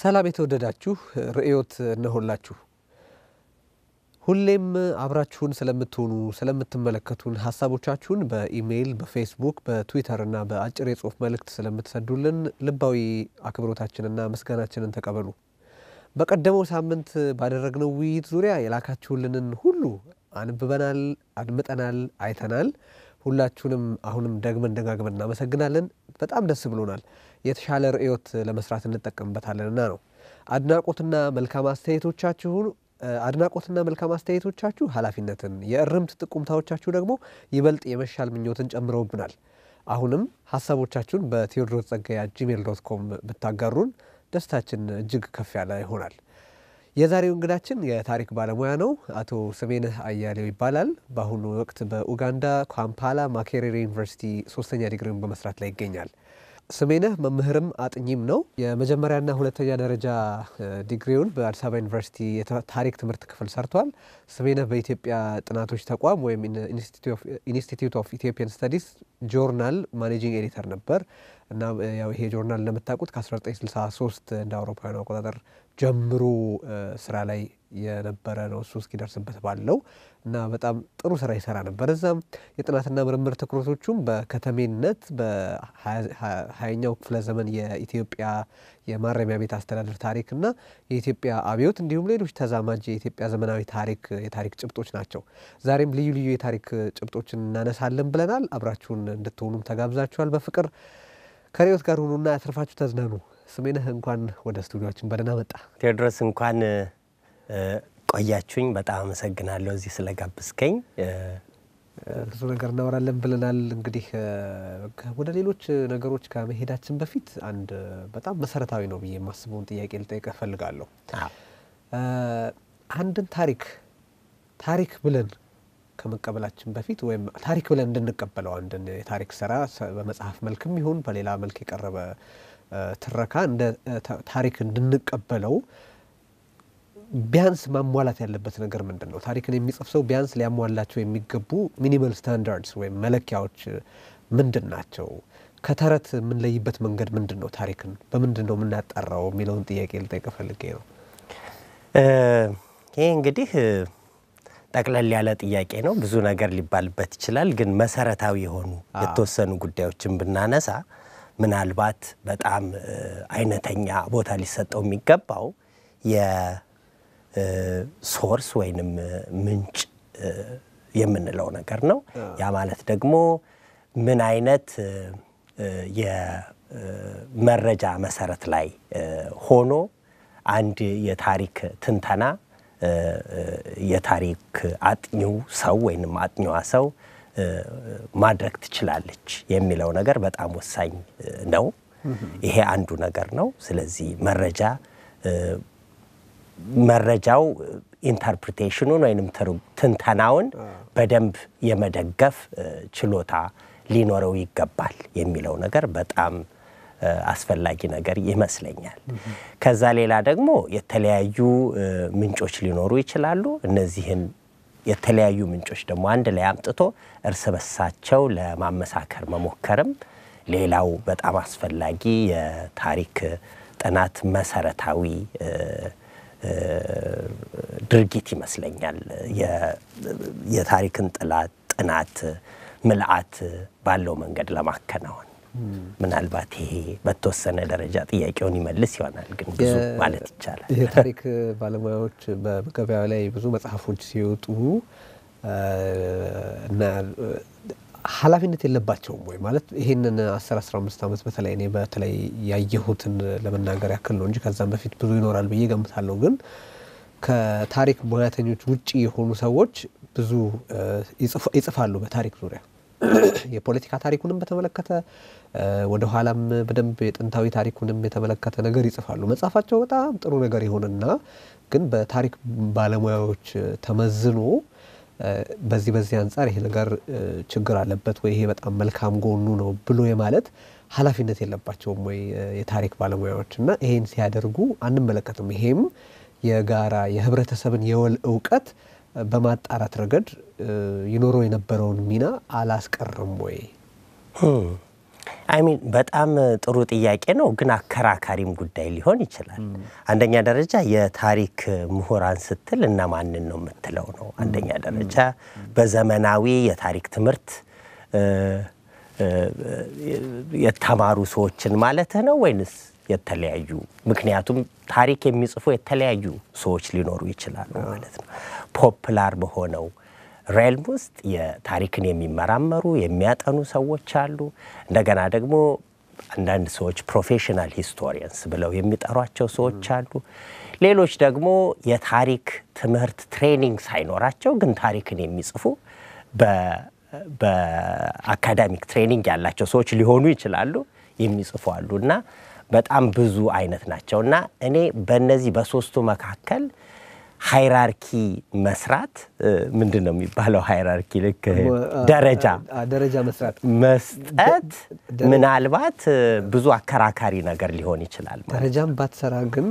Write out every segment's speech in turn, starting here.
ሰላም የተወደዳችሁ ርእዮት እነሆላችሁ። ሁሌም አብራችሁን ስለምትሆኑ ስለምትመለከቱን፣ ሀሳቦቻችሁን በኢሜይል በፌስቡክ በትዊተር እና በአጭር የጽሁፍ መልእክት ስለምትሰዱልን ልባዊ አክብሮታችንና ምስጋናችንን ተቀበሉ። በቀደመው ሳምንት ባደረግነው ውይይት ዙሪያ የላካችሁልንን ሁሉ አንብበናል፣ አድምጠናል፣ አይተናል። ሁላችሁንም አሁንም ደግመን ደጋግመን እናመሰግናለን። በጣም ደስ ብሎናል። የተሻለ ርዕዮት ለመስራት እንጠቀምበታለንና ነው። አድናቆትና መልካም አስተያየቶቻችሁን አድናቆትና መልካም አስተያየቶቻችሁ ኃላፊነትን የእርምት ጥቁምታዎቻችሁ ደግሞ ይበልጥ የመሻል ምኞትን ጨምረውብናል። አሁንም ሀሳቦቻችሁን በቴዎድሮስ ጸጋያ ጂሜል ዶት ኮም ብታጋሩን ደስታችን እጅግ ከፍ ያለ ይሆናል። የዛሬው እንግዳችን የታሪክ ባለሙያ ነው። አቶ ስሜነህ አያሌው ይባላል። በአሁኑ ወቅት በኡጋንዳ ካምፓላ ማኬሬሬ ዩኒቨርሲቲ ሶስተኛ ዲግሪውን በመስራት ላይ ይገኛል። ስሜነህ መምህርም አጥኚም ነው። የመጀመሪያና ሁለተኛ ደረጃ ዲግሪውን በአዲስ አበባ ዩኒቨርሲቲ የታሪክ ትምህርት ክፍል ሰርቷል። ስሜነህ በኢትዮጵያ ጥናቶች ተቋም ወይም ኢንስቲትዩት ኦፍ ኢትዮጵያን ስታዲስ ጆርናል ማኔጂንግ ኤዲተር ነበር እና ያው ይሄ ጆርናል እንደምታውቁት ከ1963 እንደ አውሮፓውያኑ አቆጣጠር ጀምሮ ስራ ላይ የነበረ ነው እሱ እስኪደርስበት ባለው እና በጣም ጥሩ ስራ ይሰራ ነበር። እዛም የጥናትና ምርምር ትኩረቶቹም በከተሜነት በሀያኛው ክፍለ ዘመን የኢትዮጵያ የማረሚያ ቤት አስተዳደር ታሪክ እና የኢትዮጵያ አብዮት እንዲሁም ሌሎች ተዛማጅ የኢትዮጵያ ዘመናዊ ታሪክ የታሪክ ጭብጦች ናቸው። ዛሬም ልዩ ልዩ የታሪክ ጭብጦችን እናነሳለን ብለናል። አብራችሁን እንድትሆኑም ተጋብዛችኋል። በፍቅር ከሪዮት ጋር ሁኑና ያትርፋችሁ፣ ተዝናኑ። ስሜነህ እንኳን ወደ ስቱዲዮችን በደህና መጣ። ቴዎድሮስ እንኳን ቆያችሁኝ። በጣም አመሰግናለሁ እዚህ ስለጋብዝከኝ። ብዙ ነገር እናወራለን ብለናል። እንግዲህ ወደ ሌሎች ነገሮች ከመሄዳችን በፊት አንድ በጣም መሰረታዊ ነው ብዬ የማስበውን ጥያቄ ልጠይቅህ እፈልጋለሁ። አንድን ታሪክ ታሪክ ብለን ከመቀበላችን በፊት ወይም ታሪክ ብለን እንድንቀበለው አንድን የታሪክ ስራ በመጽሐፍ መልክም ይሁን በሌላ መልክ የቀረበ ትረካ እንደ ታሪክ እንድንቀበለው ቢያንስ ማሟላት ያለበት ነገር ምንድን ነው? ታሪክን የሚጽፍ ሰው ቢያንስ ሊያሟላቸው የሚገቡ ሚኒመል ስታንዳርድስ ወይም መለኪያዎች ምንድን ናቸው? ከተረት የምንለይበት መንገድ ምንድን ነው? ታሪክን በምንድን ነው የምናጠራው የሚለውን ጥያቄ ልጠይቅ ፈልጌ ነው። ይህ እንግዲህ ጠቅለል ያለ ጥያቄ ነው። ብዙ ነገር ሊባልበት ይችላል። ግን መሰረታዊ የሆኑ የተወሰኑ ጉዳዮችን ብናነሳ ምናልባት በጣም አይነተኛ ቦታ ሊሰጠው የሚገባው ሶርስ ወይንም ምንጭ የምንለው ነገር ነው። ያ ማለት ደግሞ ምን አይነት የመረጃ መሰረት ላይ ሆኖ አንድ የታሪክ ትንተና የታሪክ አጥኚው ሰው ወይንም አጥኚዋ ሰው ማድረግ ትችላለች የሚለው ነገር በጣም ወሳኝ ነው። ይሄ አንዱ ነገር ነው። ስለዚህ መረጃ መረጃው ኢንተርፕሪቴሽኑን ወይም ትንተናውን በደንብ የመደገፍ ችሎታ ሊኖረው ይገባል የሚለው ነገር በጣም አስፈላጊ ነገር ይመስለኛል። ከዛ ሌላ ደግሞ የተለያዩ ምንጮች ሊኖሩ ይችላሉ። እነዚህን የተለያዩ ምንጮች ደግሞ አንድ ላይ አምጥቶ እርስ በሳቸው ለማመሳከር መሞከርም ሌላው በጣም አስፈላጊ የታሪክ ጥናት መሰረታዊ ድርጊት ይመስለኛል። የታሪክን ጥላት ጥናት ምልአት ባለው መንገድ ለማከናወን ምናልባት ይሄ በተወሰነ ደረጃ ጥያቄውን ይመልስ ይሆናል፣ ግን ብዙ ማለት ይቻላል። የታሪክ ባለሙያዎች በገበያ ላይ ብዙ መጽሐፎች ሲወጡ እና ኃላፊነት የለባቸውም ወይ ማለት ይህንን አስር አስራ አምስት ዓመት በተለይ እኔ በተለይ ያየሁትን ለመናገር ያክል ነው እንጂ ከዛም በፊት ብዙ ይኖራል ብዬ ገምታለሁ። ግን ከታሪክ ሙያተኞች ውጭ የሆኑ ሰዎች ብዙ ይጽፋሉ በታሪክ ዙሪያ የፖለቲካ ታሪኩንም በተመለከተ ኋላም በደንብ የጥንታዊ ታሪኩንም የተመለከተ ነገር ይጽፋሉ። መጽሐፋቸው በጣም ጥሩ ነገር የሆነና ግን በታሪክ ባለሙያዎች ተመዝኖ በዚህ በዚህ አንጻር ይሄ ነገር ችግር አለበት ወይ ይሄ በጣም መልካም ጎኑ ነው ብሎ የማለት ኃላፊነት የለባቸውም ወይ የታሪክ ባለሙያዎች? እና ይሄን ሲያደርጉ አንመለከትም። ይሄም የጋራ የህብረተሰብን የወል እውቀት በማጣራት ረገድ ይኖረው የነበረውን ሚና አላስቀርም ወይ? አይሚን በጣም ጥሩ ጥያቄ ነው፣ ግን አከራካሪም ጉዳይ ሊሆን ይችላል። አንደኛ ደረጃ የታሪክ ምሁራን ስትል እና ማንን ነው የምትለው ነው። አንደኛ ደረጃ በዘመናዊ የታሪክ ትምህርት የተማሩ ሰዎችን ማለት ነው ወይንስ የተለያዩ? ምክንያቱም ታሪክ የሚጽፉ የተለያዩ ሰዎች ሊኖሩ ይችላሉ ማለት ነው። ፖፕላር በሆነው ሬልም ውስጥ የታሪክን የሚመራመሩ የሚያጠኑ ሰዎች አሉ። እንደገና ደግሞ አንዳንድ ሰዎች ፕሮፌሽናል ሂስቶሪያንስ ብለው የሚጠሯቸው ሰዎች አሉ። ሌሎች ደግሞ የታሪክ ትምህርት ትሬኒንግ ሳይኖራቸው ግን ታሪክን የሚጽፉ በአካዳሚክ ትሬኒንግ ያላቸው ሰዎች ሊሆኑ ይችላሉ የሚጽፉ አሉ እና በጣም ብዙ አይነት ናቸው እና እኔ በእነዚህ በሶስቱ መካከል ሃይራርኪ መስራት ምንድን ነው የሚባለው? ሃይራርኪ ልክ ደረጃ ደረጃ መስራት መስጠት ምናልባት ብዙ አከራካሪ ነገር ሊሆን ይችላል። ደረጃም ባትሰራ ግን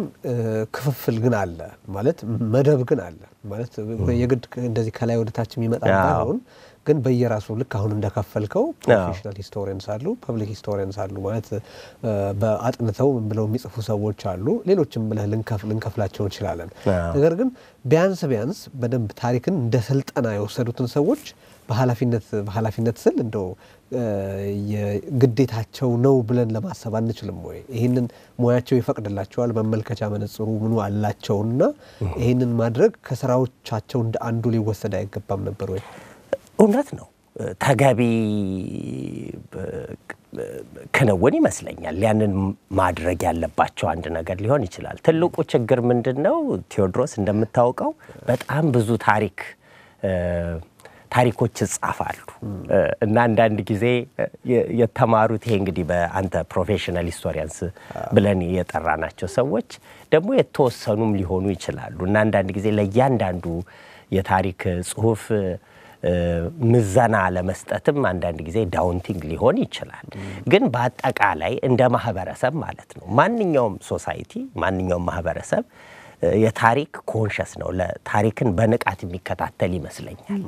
ክፍፍል ግን አለ ማለት መደብ ግን አለ ማለት የግድ እንደዚህ ከላይ ወደታች የሚመጣ ግን በየራሱ ልክ አሁን እንደከፈልከው ፕሮፌሽናል ሂስቶሪያንስ አሉ፣ ፐብሊክ ሂስቶሪያንስ አሉ ማለት በአጥንተው ብለው የሚጽፉ ሰዎች አሉ። ሌሎችም ብለህ ልንከፍላቸው እንችላለን። ነገር ግን ቢያንስ ቢያንስ በደንብ ታሪክን እንደ ስልጠና የወሰዱትን ሰዎች በኃላፊነት በኃላፊነት ስል እንደው ግዴታቸው ነው ብለን ለማሰብ አንችልም ወይ? ይህንን ሙያቸው ይፈቅድላቸዋል፣ መመልከቻ መነጽሩ ምኑ አላቸውና ይህንን ማድረግ ከስራዎቻቸው እንደ አንዱ ሊወሰድ አይገባም ነበር ወይ? እውነት ነው ተገቢ ክንውን ይመስለኛል። ያንን ማድረግ ያለባቸው አንድ ነገር ሊሆን ይችላል። ትልቁ ችግር ምንድን ነው? ቴዎድሮስ እንደምታውቀው በጣም ብዙ ታሪክ ታሪኮች ይጻፋሉ እና አንዳንድ ጊዜ የተማሩት ይሄ እንግዲህ በአንተ ፕሮፌሽናል ሂስቶሪያንስ ብለን የጠራናቸው ሰዎች ደግሞ የተወሰኑም ሊሆኑ ይችላሉ እና አንዳንድ ጊዜ ለእያንዳንዱ የታሪክ ጽሁፍ ምዘና ለመስጠትም አንዳንድ ጊዜ ዳውንቲንግ ሊሆን ይችላል። ግን በአጠቃላይ እንደ ማህበረሰብ ማለት ነው ማንኛውም ሶሳይቲ ማንኛውም ማህበረሰብ የታሪክ ኮንሸስ ነው። ለታሪክን በንቃት የሚከታተል ይመስለኛል።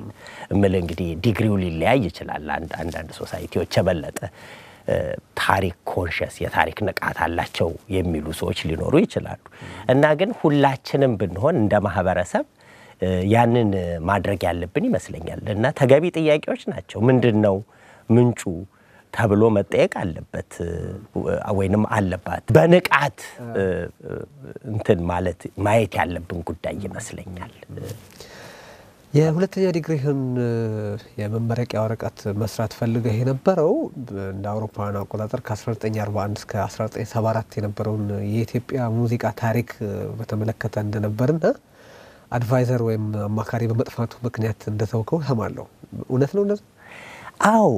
እምል እንግዲህ ዲግሪው ሊለያይ ይችላል። አንዳንድ ሶሳይቲዎች የበለጠ ታሪክ ኮንሸስ የታሪክ ንቃት አላቸው የሚሉ ሰዎች ሊኖሩ ይችላሉ። እና ግን ሁላችንም ብንሆን እንደ ማህበረሰብ ያንን ማድረግ ያለብን ይመስለኛል። እና ተገቢ ጥያቄዎች ናቸው። ምንድን ነው ምንጩ ተብሎ መጠየቅ አለበት ወይንም አለባት። በንቃት እንትን ማለት ማየት ያለብን ጉዳይ ይመስለኛል። የሁለተኛ ዲግሪህን የመመረቂያ ወረቀት መስራት ፈልገህ የነበረው እንደ አውሮፓውያን አቆጣጠር ከ1941 እስከ 1974 የነበረውን የኢትዮጵያ ሙዚቃ ታሪክ በተመለከተ እንደነበርና አድቫይዘር ወይም አማካሪ በመጥፋቱ ምክንያት እንደተውከው ሰማለሁ። እውነት ነው እንደዛ? አዎ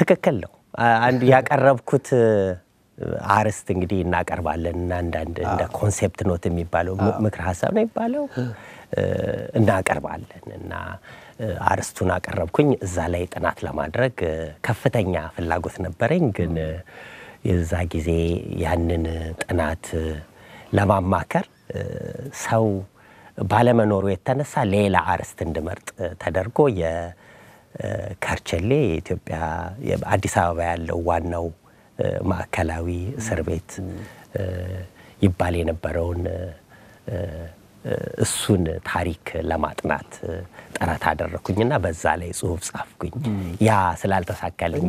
ትክክል ነው። አንድ ያቀረብኩት አርስት እንግዲህ እናቀርባለን እና አንዳንድ እንደ ኮንሴፕት ኖት የሚባለው ምክር ሀሳብ ነው የሚባለው እናቀርባለን እና አርስቱን አቀረብኩኝ። እዛ ላይ ጥናት ለማድረግ ከፍተኛ ፍላጎት ነበረኝ፣ ግን የዛ ጊዜ ያንን ጥናት ለማማከር ሰው ባለመኖሩ የተነሳ ሌላ አርዕስት እንድመርጥ ተደርጎ የከርቸሌ የኢትዮጵያ አዲስ አበባ ያለው ዋናው ማዕከላዊ እስር ቤት ይባል የነበረውን እሱን ታሪክ ለማጥናት ጥረት አደረኩኝና በዛ ላይ ጽሁፍ ጻፍኩኝ። ያ ስላልተሳካልኝ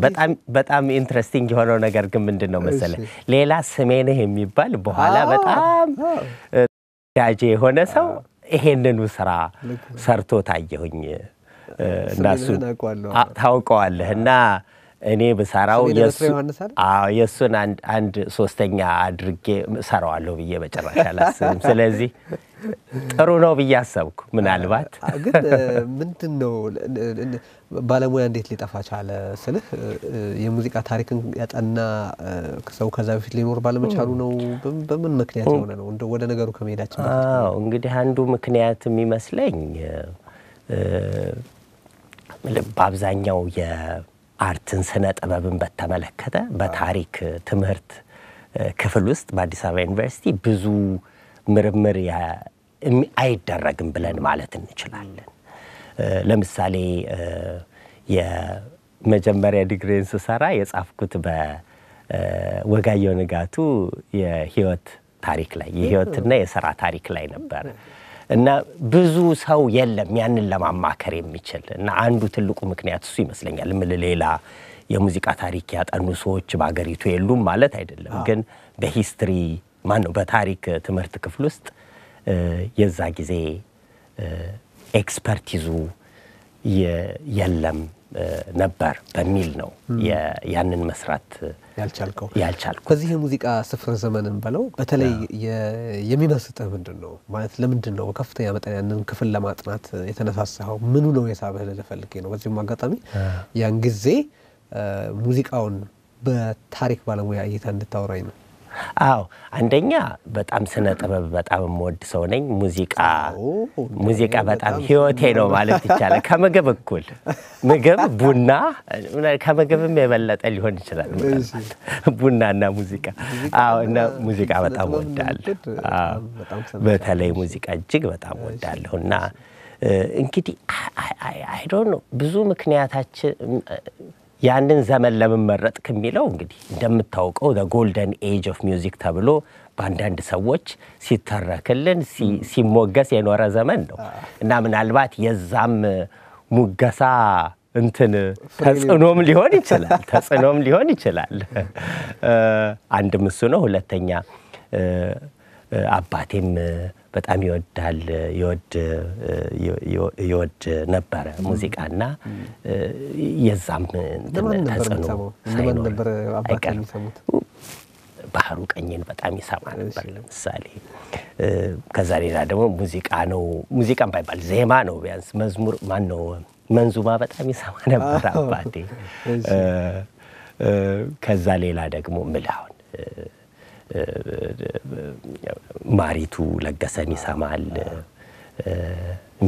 በጣም ኢንትረስቲንግ የሆነው ነገር ግን ምንድን ነው መሰለ ሌላ ስሜንህ የሚባል በኋላ በጣም ዳጄ የሆነ ሰው ይሄንኑ ስራ ሰርቶ ታየሁኝ እንዳሱ ታውቀዋለህ እና እኔ ብሰራው የእሱን አንድ ሶስተኛ አድርጌ ሰራዋለሁ ብዬ መጨረሻ አላስብም። ስለዚህ ጥሩ ነው ብዬ አሰብኩ። ምናልባት ግን ምንድን ነው ባለሙያ እንዴት ሊጠፋ ቻለ ስልህ የሙዚቃ ታሪክን ያጠና ሰው ከዛ በፊት ሊኖር ባለመቻሉ ነው። በምን ምክንያት የሆነ ነው? እንደ ወደ ነገሩ ከመሄዳችን አዎ፣ እንግዲህ አንዱ ምክንያት የሚመስለኝ በአብዛኛው አርትን፣ ስነ ጥበብን በተመለከተ በታሪክ ትምህርት ክፍል ውስጥ በአዲስ አበባ ዩኒቨርሲቲ ብዙ ምርምር አይደረግም ብለን ማለት እንችላለን። ለምሳሌ የመጀመሪያ ዲግሪን ስሰራ የጻፍኩት በወጋየሁ ንጋቱ የህይወት ታሪክ ላይ የህይወትና የስራ ታሪክ ላይ ነበር። እና ብዙ ሰው የለም ያንን ለማማከር የሚችል እና አንዱ ትልቁ ምክንያት እሱ ይመስለኛል። ምል ሌላ የሙዚቃ ታሪክ ያጠኑ ሰዎች በሀገሪቱ የሉም ማለት አይደለም፣ ግን በሂስትሪ ማን ነው በታሪክ ትምህርት ክፍል ውስጥ የዛ ጊዜ ኤክስፐርቲዙ የለም ነበር በሚል ነው ያንን መስራት ያልቻልከው። ያልቻልኩ ከዚህ የሙዚቃ ስፍር ዘመንን በለው በተለይ የሚመስጥህ ምንድን ነው ማለት ለምንድን ነው በከፍተኛ መጠን ያንን ክፍል ለማጥናት የተነሳሳኸው? ምኑ ነው የሳበህ ልፈልጌ ነው። በዚሁም አጋጣሚ ያን ጊዜ ሙዚቃውን በታሪክ ባለሙያ እይታ እንድታወራኝ ነው። አዎ አንደኛ በጣም ስነ ጥበብ በጣም የምወድ ሰው ነኝ። ሙዚቃ ሙዚቃ በጣም ህይወቴ ነው ማለት ይቻላል። ከምግብ እኩል ምግብ፣ ቡና ከምግብም የበለጠ ሊሆን ይችላል። ቡናና ሙዚቃ አዎ። እና ሙዚቃ በጣም ወዳል በተለይ ሙዚቃ እጅግ በጣም ወዳለሁ እና እንግዲህ አይዶ ብዙ ምክንያታችን ያንን ዘመን ለምን መረጥክ የሚለው እንግዲህ እንደምታውቀው ጎልደን ኤጅ ኦፍ ሚውዚክ ተብሎ በአንዳንድ ሰዎች ሲተረክልን ሲሞገስ የኖረ ዘመን ነው እና ምናልባት የዛም ሙገሳ እንትን ተጽዕኖም ሊሆን ይችላል ተጽዕኖም ሊሆን ይችላል። አንድም እሱ ነው። ሁለተኛ አባቴም በጣም ይወዳል ይወድ ነበረ ሙዚቃ እና የዛም ተጽዕኖ ባህሩ ቀኝን በጣም ይሰማ ነበር ለምሳሌ። ከዛ ሌላ ደግሞ ሙዚቃ ነው ሙዚቃ ባይባል ዜማ ነው ቢያንስ መዝሙር ማን ነው መንዙማ በጣም ይሰማ ነበር አባቴ። ከዛ ሌላ ደግሞ ምልሁን ማሪቱ ለገሰን ይሰማል፣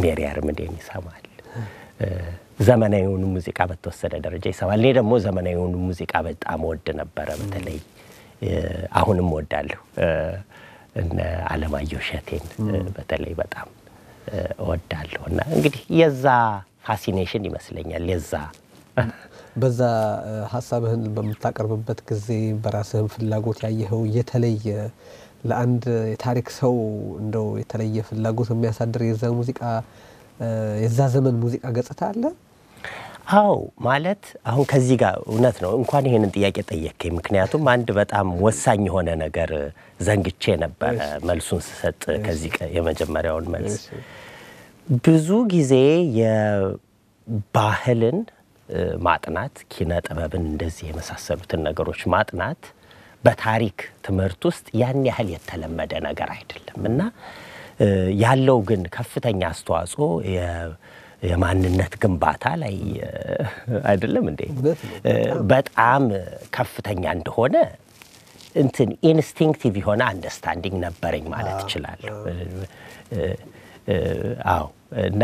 ሜሪ አርምዴን ይሰማል። ዘመናዊውን ሙዚቃ በተወሰደ ደረጃ ይሰማል። እኔ ደግሞ ዘመናዊውን ሙዚቃ በጣም ወድ ነበረ። በተለይ አሁንም ወዳለሁ። እነ አለማየሁ እሸቴን በተለይ በጣም እወዳለሁ እና እንግዲህ የዛ ፋሲኔሽን ይመስለኛል የዛ በዛ ሀሳብህን በምታቀርብበት ጊዜ በራስህን ፍላጎት ያየኸው የተለየ ለአንድ የታሪክ ሰው እንደው የተለየ ፍላጎት የሚያሳድር የዛ ሙዚቃ የዛ ዘመን ሙዚቃ ገጽታ አለ? አዎ ማለት አሁን ከዚህ ጋር እውነት ነው። እንኳን ይሄንን ጥያቄ ጠየከኝ ምክንያቱም አንድ በጣም ወሳኝ የሆነ ነገር ዘንግቼ ነበረ መልሱን ስሰጥ ከዚህ የመጀመሪያውን መልስ ብዙ ጊዜ የባህልን ማጥናት ኪነ ጥበብን እንደዚህ የመሳሰሉትን ነገሮች ማጥናት በታሪክ ትምህርት ውስጥ ያን ያህል የተለመደ ነገር አይደለም እና ያለው ግን ከፍተኛ አስተዋጽኦ የማንነት ግንባታ ላይ አይደለም እንዴ? በጣም ከፍተኛ እንደሆነ እንትን ኢንስቲንክቲቭ የሆነ አንደርስታንዲንግ ነበረኝ ማለት እችላለሁ። አዎ እና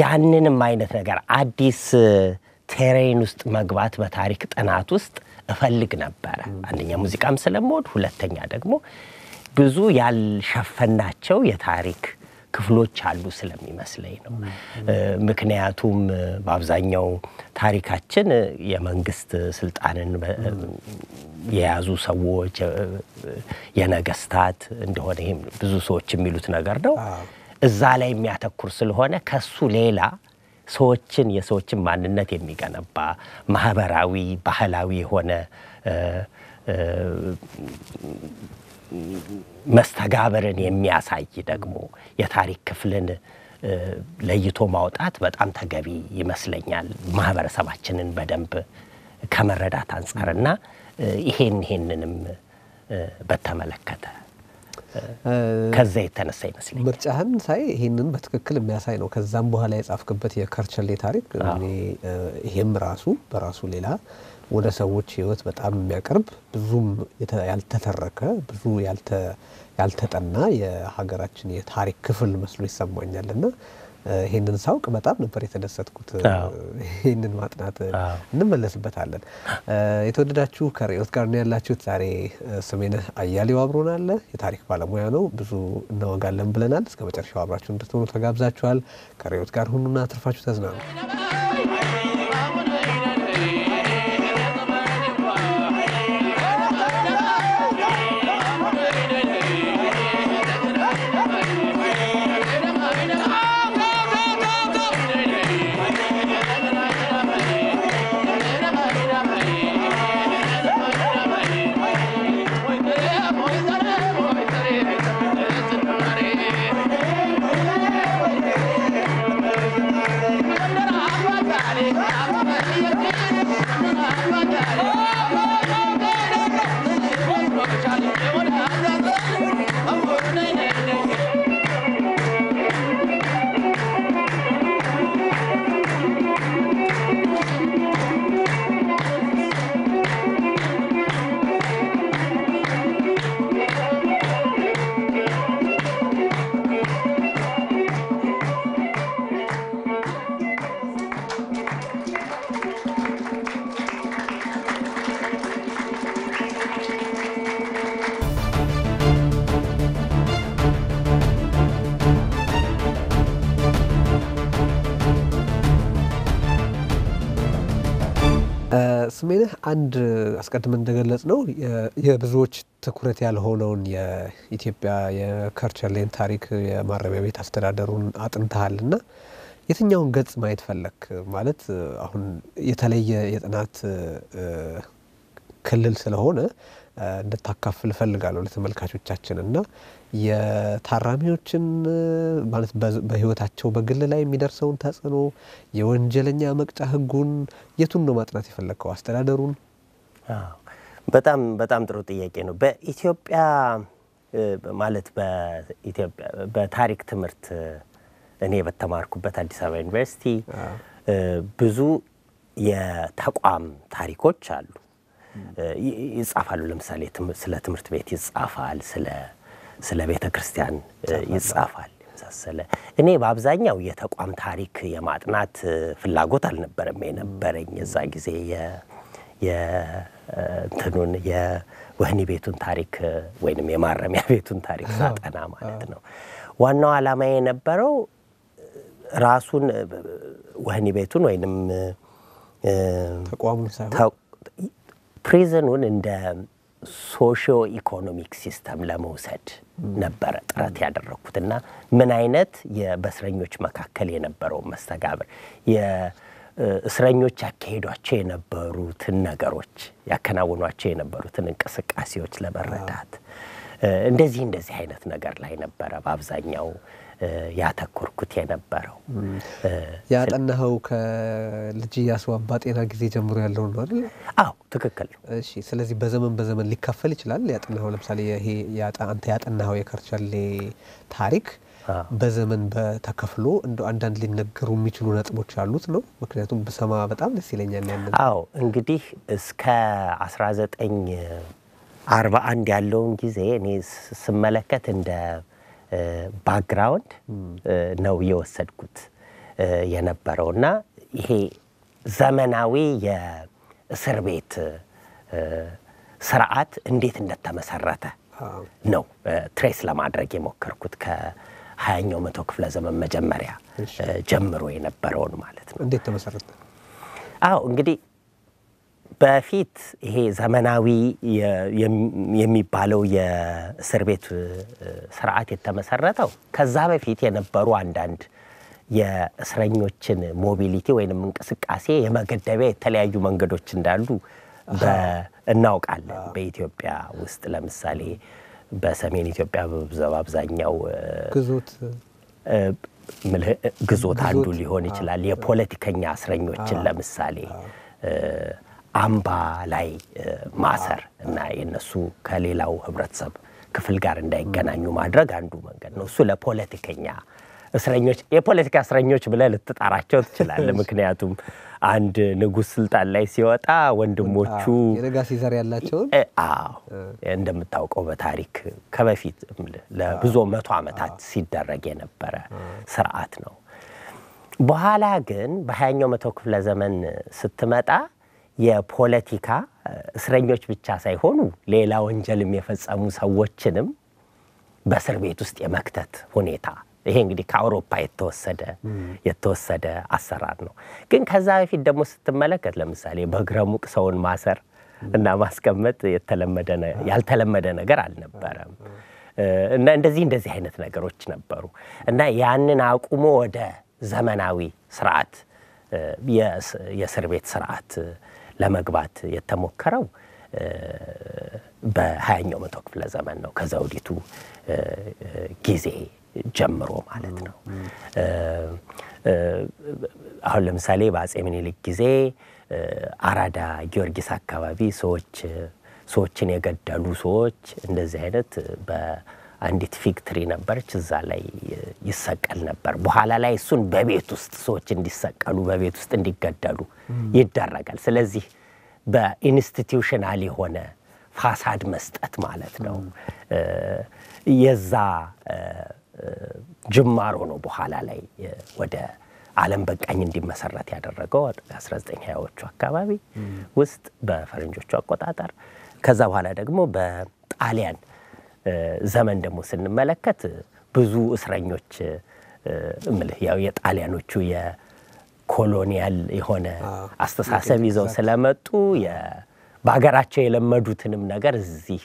ያንንም አይነት ነገር አዲስ ቴሬን ውስጥ መግባት በታሪክ ጥናት ውስጥ እፈልግ ነበረ። አንደኛ ሙዚቃም ስለምወድ፣ ሁለተኛ ደግሞ ብዙ ያልሸፈናቸው የታሪክ ክፍሎች አሉ ስለሚመስለኝ ነው። ምክንያቱም በአብዛኛው ታሪካችን የመንግስት ስልጣንን የያዙ ሰዎች የነገስታት እንደሆነ ብዙ ሰዎች የሚሉት ነገር ነው። እዛ ላይ የሚያተኩር ስለሆነ ከሱ ሌላ ሰዎችን የሰዎችን ማንነት የሚገነባ ማህበራዊ፣ ባህላዊ የሆነ መስተጋበርን የሚያሳይ ደግሞ የታሪክ ክፍልን ለይቶ ማውጣት በጣም ተገቢ ይመስለኛል። ማህበረሰባችንን በደንብ ከመረዳት አንጻርና ይሄን ይሄንንም በተመለከተ ከዛ የተነሳ ይመስለኛል። ምርጫህን ሳይ ይህንን በትክክል የሚያሳይ ነው። ከዛም በኋላ የጻፍክበት የከርቸሌ ታሪክ ይሄም ራሱ በራሱ ሌላ ወደ ሰዎች ህይወት በጣም የሚያቀርብ ብዙም ያልተተረከ ብዙ ያልተጠና የሀገራችን የታሪክ ክፍል መስሎ ይሰማኛል እና ይህንን ሳውቅ በጣም ነበር የተደሰትኩት። ይህንን ማጥናት እንመለስበታለን። የተወደዳችሁ ከርዕዮት ጋር ነው ያላችሁት። ዛሬ ስሜነህ አያሌው አብሮን አለ። የታሪክ ባለሙያ ነው። ብዙ እናወጋለን ብለናል። እስከ መጨረሻው አብራችሁ እንድትሆኑ ተጋብዛችኋል። ከርዕዮት ጋር ሁኑና ትርፋችሁ ተዝናኑ። አንድ አስቀድመን እንደገለጽ ነው የብዙዎች ትኩረት ያልሆነውን የኢትዮጵያ የካርቸር ታሪክ የማረሚያ ቤት አስተዳደሩን አጥንተሃል ና የትኛውን ገጽ ማየት ፈለክ ማለት አሁን የተለየ የጥናት ክልል ስለሆነ እንድታካፍል እፈልጋለሁ ለተመልካቾቻችን እና የታራሚዎችን ማለት በህይወታቸው በግል ላይ የሚደርሰውን ተጽዕኖ የወንጀለኛ መቅጫ ህጉን የቱን ነው ማጥናት የፈለግከው? አስተዳደሩን? በጣም በጣም ጥሩ ጥያቄ ነው። በኢትዮጵያ ማለት በኢትዮጵያ በታሪክ ትምህርት እኔ በተማርኩበት አዲስ አበባ ዩኒቨርሲቲ ብዙ የተቋም ታሪኮች አሉ ይጻፋሉ። ለምሳሌ ስለ ትምህርት ቤት ይጻፋል፣ ስለ ቤተ ክርስቲያን ይጻፋል የመሳሰለ እኔ በአብዛኛው የተቋም ታሪክ የማጥናት ፍላጎት አልነበረም የነበረኝ የዛ ጊዜ የእንትኑን የወህኒ ቤቱን ታሪክ ወይንም የማረሚያ ቤቱን ታሪክ ሳጠና ማለት ነው። ዋናው ዓላማ የነበረው ራሱን ወህኒ ቤቱን ወይንም ፕሪዝኑን እንደ ሶሽዮ ኢኮኖሚክ ሲስተም ለመውሰድ ነበረ ጥረት ያደረግኩት እና ምን አይነት በእስረኞች መካከል የነበረው መስተጋብር እስረኞች ያካሄዷቸው የነበሩትን ነገሮች ያከናውኗቸው የነበሩትን እንቅስቃሴዎች ለመረዳት እንደዚህ እንደዚህ አይነት ነገር ላይ ነበረ በአብዛኛው ያተኮርኩት የነበረው። ያጠናኸው ከልጅ ያስዋባ ጤና ጊዜ ጀምሮ ያለውን ነው አይደል? አዎ ትክክል እሺ፣ ስለዚህ በዘመን በዘመን ሊካፈል ይችላል። ያጠናኸው ለምሳሌ ይሄ አንተ ያጠናኸው የከርቸሌ ታሪክ በዘመን በተከፍሎ እንደ አንዳንድ ሊነገሩ የሚችሉ ነጥቦች ያሉት ነው። ምክንያቱም ብሰማ በጣም ደስ ይለኛል። ያለ አዎ እንግዲህ እስከ 1941 ያለውን ጊዜ እኔ ስመለከት እንደ ባክግራውንድ ነው የወሰድኩት የነበረው እና ይሄ ዘመናዊ የእስር ቤት ስርዓት እንዴት እንደተመሰረተ ነው ትሬስ ለማድረግ የሞከርኩት ከሀያኛው መቶ ክፍለ ዘመን መጀመሪያ ጀምሮ የነበረውን ማለት ነው። እንዴት ተመሰረተ? አዎ እንግዲህ በፊት ይሄ ዘመናዊ የሚባለው የእስር ቤት ስርዓት የተመሰረተው ከዛ በፊት የነበሩ አንዳንድ የእስረኞችን ሞቢሊቲ ወይንም እንቅስቃሴ የመገደቢያ የተለያዩ መንገዶች እንዳሉ እናውቃለን። በኢትዮጵያ ውስጥ ለምሳሌ በሰሜን ኢትዮጵያ በብዛት አብዛኛው ግዞት አንዱ ሊሆን ይችላል። የፖለቲከኛ እስረኞችን ለምሳሌ አምባ ላይ ማሰር እና የነሱ ከሌላው ህብረተሰብ ክፍል ጋር እንዳይገናኙ ማድረግ አንዱ መንገድ ነው። እሱ ለፖለቲከኛ እስረኞች የፖለቲካ እስረኞች ብለህ ልትጠራቸው ትችላለህ። ምክንያቱም አንድ ንጉሥ ስልጣን ላይ ሲወጣ ወንድሞቹ የረጋ ሲዘር ያላቸውን እንደምታውቀው በታሪክ ከበፊት ለብዙ መቶ ዓመታት ሲደረግ የነበረ ስርዓት ነው። በኋላ ግን በሀያኛው መቶ ክፍለ ዘመን ስትመጣ የፖለቲካ እስረኞች ብቻ ሳይሆኑ ሌላ ወንጀልም የፈጸሙ ሰዎችንም በእስር ቤት ውስጥ የመክተት ሁኔታ ይሄ እንግዲህ ከአውሮፓ የተወሰደ የተወሰደ አሰራር ነው። ግን ከዛ በፊት ደግሞ ስትመለከት ለምሳሌ በግረሙቅ ሰውን ማሰር እና ማስቀመጥ ያልተለመደ ነገር አልነበረም እና እንደዚህ እንደዚህ አይነት ነገሮች ነበሩ እና ያንን አቁሞ ወደ ዘመናዊ ስርዓት የእስር ቤት ስርዓት ለመግባት የተሞከረው በሀያኛው መቶ ክፍለ ዘመን ነው ከዘውዲቱ ጊዜ ጀምሮ ማለት ነው። አሁን ለምሳሌ በአጼ ምኒልክ ጊዜ አራዳ ጊዮርጊስ አካባቢ ሰዎች ሰዎችን የገደሉ ሰዎች እንደዚህ አይነት አንዲት ፊግ ትሪ ነበረች። እዛ ላይ ይሰቀል ነበር። በኋላ ላይ እሱን በቤት ውስጥ ሰዎች እንዲሰቀሉ በቤት ውስጥ እንዲገደሉ ይደረጋል። ስለዚህ በኢንስቲትዩሽናል የሆነ ፋሳድ መስጠት ማለት ነው። የዛ ጅማሮ ነው በኋላ ላይ ወደ ዓለም በቃኝ እንዲመሰረት ያደረገው 1920ዎቹ አካባቢ ውስጥ በፈረንጆቹ አቆጣጠር። ከዛ በኋላ ደግሞ በጣሊያን ዘመን ደግሞ ስንመለከት ብዙ እስረኞች እምልህ ያው የጣሊያኖቹ የኮሎኒያል የሆነ አስተሳሰብ ይዘው ስለመጡ በሀገራቸው የለመዱትንም ነገር እዚህ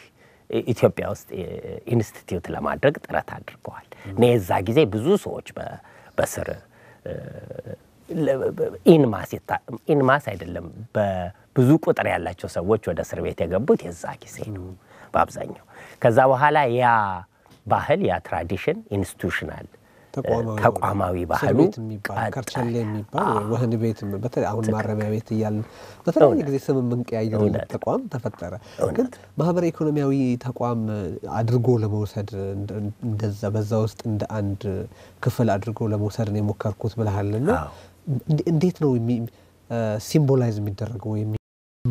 ኢትዮጵያ ውስጥ ኢንስቲትዩት ለማድረግ ጥረት አድርገዋል እና የዛ ጊዜ ብዙ ሰዎች በስር ኢንማስ አይደለም በብዙ ቁጥር ያላቸው ሰዎች ወደ እስር ቤት የገቡት የዛ ጊዜ ነው። በአብዛኛው ከዛ በኋላ ያ ባህል ያ ትራዲሽን ኢንስቲቱሽናል ተቋማዊ ባህሉ የሚባል ወህን ቤት በተለይ አሁን ማረሚያ ቤት እያል በተለያየ ጊዜ ስም የምንቀያየር ተቋም ተፈጠረ። ግን ማህበረ ኢኮኖሚያዊ ተቋም አድርጎ ለመውሰድ እንደዛ በዛ ውስጥ እንደ አንድ ክፍል አድርጎ ለመውሰድ ነው የሞከርኩት ብልሃልና እንዴት ነው ሲምቦላይዝ የሚደረገው?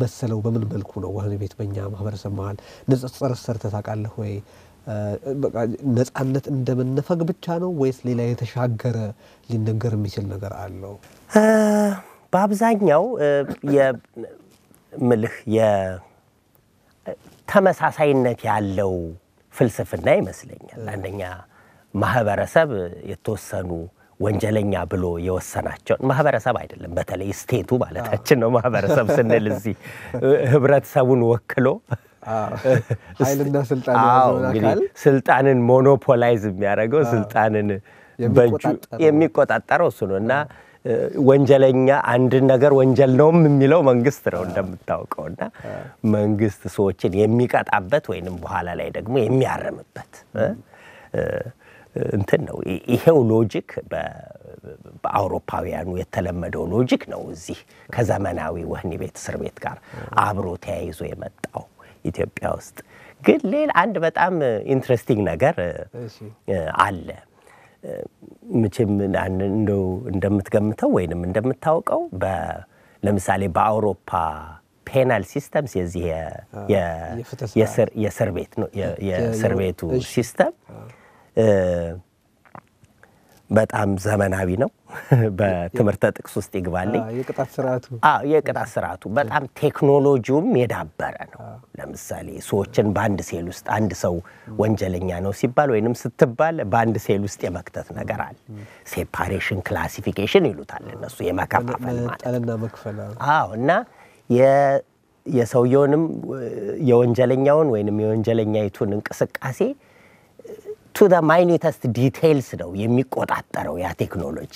መሰለው በምን መልኩ ነው ወህኒ ቤት በእኛ ማህበረሰብ መሀል ንጽጽር ሰርተህ ታውቃለህ ወይ? ነጻነት እንደመነፈግ ብቻ ነው ወይስ ሌላ የተሻገረ ሊነገር የሚችል ነገር አለው? በአብዛኛው ምልህ የተመሳሳይነት ያለው ፍልስፍና ይመስለኛል። አንደኛ ማህበረሰብ የተወሰኑ ወንጀለኛ ብሎ የወሰናቸውን ማህበረሰብ አይደለም፣ በተለይ ስቴቱ ማለታችን ነው። ማህበረሰብ ስንል እዚህ ህብረተሰቡን ወክሎ ኃይልና ስልጣን ስልጣንን ሞኖፖላይዝ የሚያደርገው ስልጣንን በእጁ የሚቆጣጠረው እሱ ነው እና ወንጀለኛ አንድን ነገር ወንጀል ነውም የሚለው መንግስት ነው እንደምታውቀው። እና መንግስት ሰዎችን የሚቀጣበት ወይንም በኋላ ላይ ደግሞ የሚያርምበት እንትን ነው ይሄው ሎጂክ በአውሮፓውያኑ የተለመደው ሎጂክ ነው። እዚህ ከዘመናዊ ወህኒ ቤት እስር ቤት ጋር አብሮ ተያይዞ የመጣው ኢትዮጵያ ውስጥ ግን ሌላ አንድ በጣም ኢንትረስቲንግ ነገር አለ። ምችም እንደው እንደምትገምተው ወይንም እንደምታውቀው ለምሳሌ በአውሮፓ ፔናል ሲስተምስ የዚህ የእስር ቤት ነው የእስር ቤቱ ሲስተም በጣም ዘመናዊ ነው። በትምህርተ ጥቅስ ውስጥ ይግባልኝ። የቅጣት ስርዓቱ የቅጣት ስርዓቱ በጣም ቴክኖሎጂውም የዳበረ ነው። ለምሳሌ ሰዎችን በአንድ ሴል ውስጥ አንድ ሰው ወንጀለኛ ነው ሲባል ወይንም ስትባል በአንድ ሴል ውስጥ የመክተት ነገር አለ። ሴፓሬሽን ክላሲፊኬሽን ይሉታል እነሱ፣ የመከፋፈል ማለት አዎ። እና የሰውየውንም የወንጀለኛውን ወይንም የወንጀለኛይቱን እንቅስቃሴ ቱ ደ ማይኒተስት ዲቴይልስ ነው የሚቆጣጠረው ያ ቴክኖሎጂ።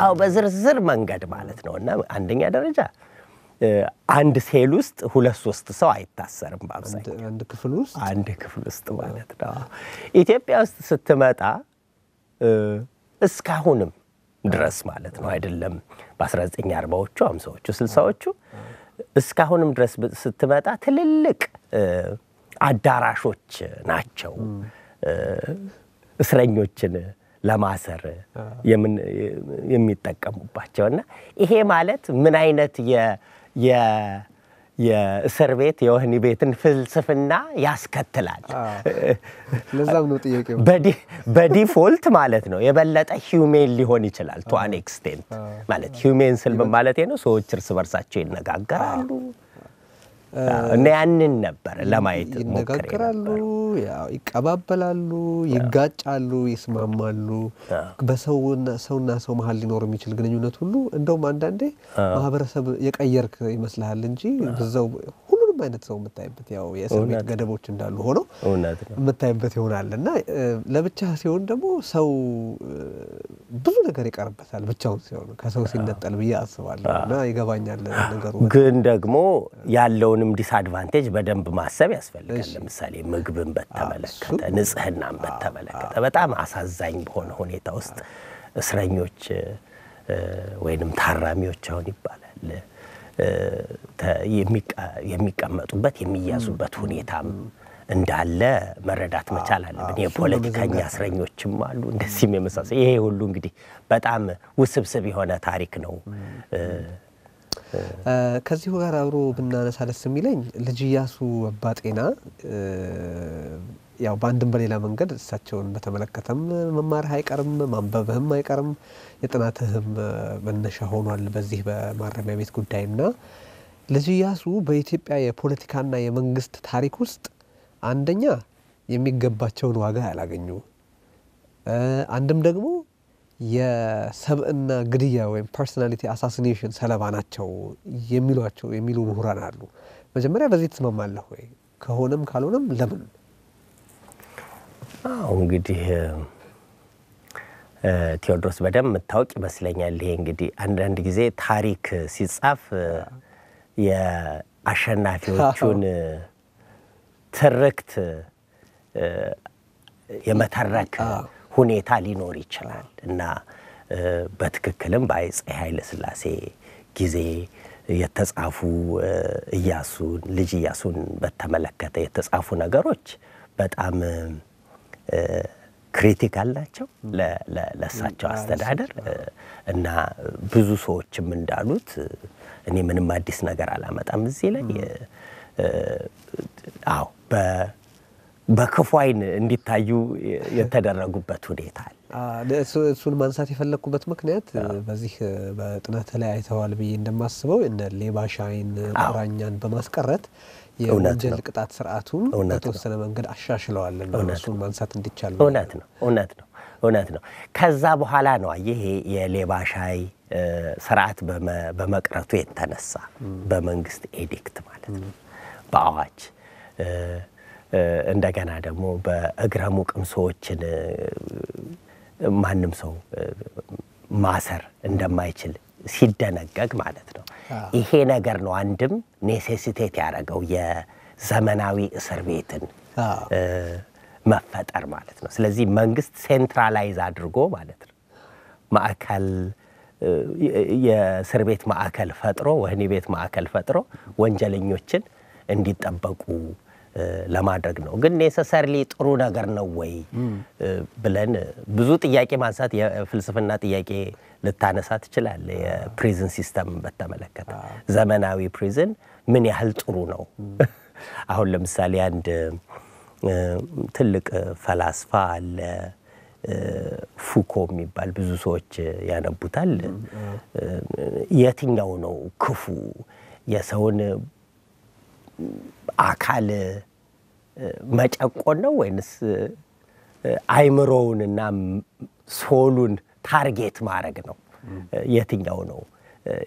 አዎ በዝርዝር መንገድ ማለት ነው። እና አንደኛ ደረጃ አንድ ሴል ውስጥ ሁለት ሶስት ሰው አይታሰርም በአብዛኛው ክፍል ውስጥ አንድ ክፍል ውስጥ ማለት ነው። ኢትዮጵያ ውስጥ ስትመጣ እስካሁንም ድረስ ማለት ነው አይደለም በ1940ዎቹ፣ 50ዎቹ፣ 60ዎቹ እስካሁንም ድረስ ስትመጣ ትልልቅ አዳራሾች ናቸው እስረኞችን ለማሰር እና ይሄ ማለት ምን አይነት የእስር ቤት የወህኒ ቤትን ፍልስፍና ያስከትላል። ለዛም ነው በዲፎልት ማለት ነው የበለጠ ሂውሜን ሊሆን ይችላል። ቱ አን ኤክስቴንት ማለት ሂውሜን ስልም ማለት ነው ሰዎች እርስ በርሳቸው ይነጋገራሉ። እና ያንን ነበር ለማየት ይነጋገራሉ፣ ይቀባበላሉ፣ ይጋጫሉ፣ ይስማማሉ። በሰውና ሰው መሀል ሊኖር የሚችል ግንኙነት ሁሉ እንደውም አንዳንዴ ማህበረሰብ የቀየርክ ይመስልሃል እንጂ ብዛው ሁሉም አይነት ሰው የምታይበት ያው የእስር ቤት ገደቦች እንዳሉ ሆነው የምታይበት ይሆናል እና ለብቻ ሲሆን ደግሞ ሰው ብዙ ነገር ይቀርበታል ብቻውን ሲሆን ከሰው ሲነጠል ብዬ አስባለሁ እና ይገባኛል ነገሩ። ግን ደግሞ ያለውንም ዲስአድቫንቴጅ በደንብ ማሰብ ያስፈልጋል። ለምሳሌ ምግብን በተመለከተ፣ ንጽህናን በተመለከተ በጣም አሳዛኝ በሆነ ሁኔታ ውስጥ እስረኞች ወይንም ታራሚዎች አሁን ይባላል የሚቀመጡበት የሚያዙበት ሁኔታም እንዳለ መረዳት መቻል አለብን። የፖለቲከኛ እስረኞችም አሉ፣ እንደዚህም የመሳሰ ይሄ ሁሉ እንግዲህ በጣም ውስብስብ የሆነ ታሪክ ነው። ከዚሁ ጋር አብሮ ብናነሳ ደስ የሚለኝ ልጅ እያሱ አባጤና ያው በአንድም በሌላ መንገድ እሳቸውን በተመለከተም መማርህ አይቀርም ማንበብህም አይቀርም የጥናትህም መነሻ ሆኗል በዚህ በማረሚያ ቤት ጉዳይና ልጅ ኢያሱ በኢትዮጵያ የፖለቲካና የመንግስት ታሪክ ውስጥ አንደኛ የሚገባቸውን ዋጋ ያላገኙ አንድም ደግሞ የሰብእና ግድያ ወይም ፐርሶናሊቲ አሳሲኔሽን ሰለባ ናቸው የሚሏቸው የሚሉ ምሁራን አሉ። መጀመሪያ በዚህ ትስማማለሁ ወይ? ከሆነም ካልሆነም ለምን? አሁ እንግዲህ ቴዎድሮስ በደንብ የምታውቅ ይመስለኛል። ይሄ እንግዲህ አንዳንድ ጊዜ ታሪክ ሲጻፍ የአሸናፊዎቹን ትርክት የመተረክ ሁኔታ ሊኖር ይችላል እና በትክክልም በአፄ ኃይለ ሥላሴ ጊዜ የተጻፉ እያሱን ልጅ እያሱን በተመለከተ የተጻፉ ነገሮች በጣም ክሪቲክ አላቸው ለእሳቸው አስተዳደር እና ብዙ ሰዎችም እንዳሉት እኔ ምንም አዲስ ነገር አላመጣም እዚህ ላይ አዎ በክፉ አይን እንዲታዩ የተደረጉበት ሁኔታ አለ። እሱን ማንሳት የፈለግኩበት ምክንያት በዚህ በጥናት ላይ አይተዋል ብዬ እንደማስበው እነ ሌባ ቁራኛን በማስቀረት የወንጀል ቅጣት ስርዓቱን በተወሰነ መንገድ አሻሽለዋል። እሱን ማንሳት እንዲቻል እውነት ነው፣ እውነት ነው፣ እውነት ነው። ከዛ በኋላ ነው ይሄ የሌባ ሻይ ስርዓት በመቅረቱ የተነሳ በመንግስት ኤዲክት ማለት ነው በአዋጅ እንደገና ደግሞ በእግረ ሙቅም ሰዎችን ማንም ሰው ማሰር እንደማይችል ሲደነገግ ማለት ነው። ይሄ ነገር ነው አንድም ኔሴሲቴት ያደረገው የዘመናዊ እስር ቤትን መፈጠር ማለት ነው። ስለዚህ መንግስት ሴንትራላይዝ አድርጎ ማለት ነው ማዕከል የእስር ቤት ማዕከል ፈጥሮ ወህኒ ቤት ማዕከል ፈጥሮ ወንጀለኞችን እንዲጠበቁ ለማድረግ ነው። ግን ኔሰሰርሊ ጥሩ ነገር ነው ወይ ብለን ብዙ ጥያቄ ማንሳት የፍልስፍና ጥያቄ ልታነሳ ትችላለ። የፕሪዝን ሲስተም በተመለከተ ዘመናዊ ፕሪዝን ምን ያህል ጥሩ ነው? አሁን ለምሳሌ አንድ ትልቅ ፈላስፋ አለ ፉኮ የሚባል ብዙ ሰዎች ያነቡታል። የትኛው ነው ክፉ የሰውን አካል መጨቆን ነው ወይንስ አይምሮውንና ሶሉን ታርጌት ማድረግ ነው? የትኛው ነው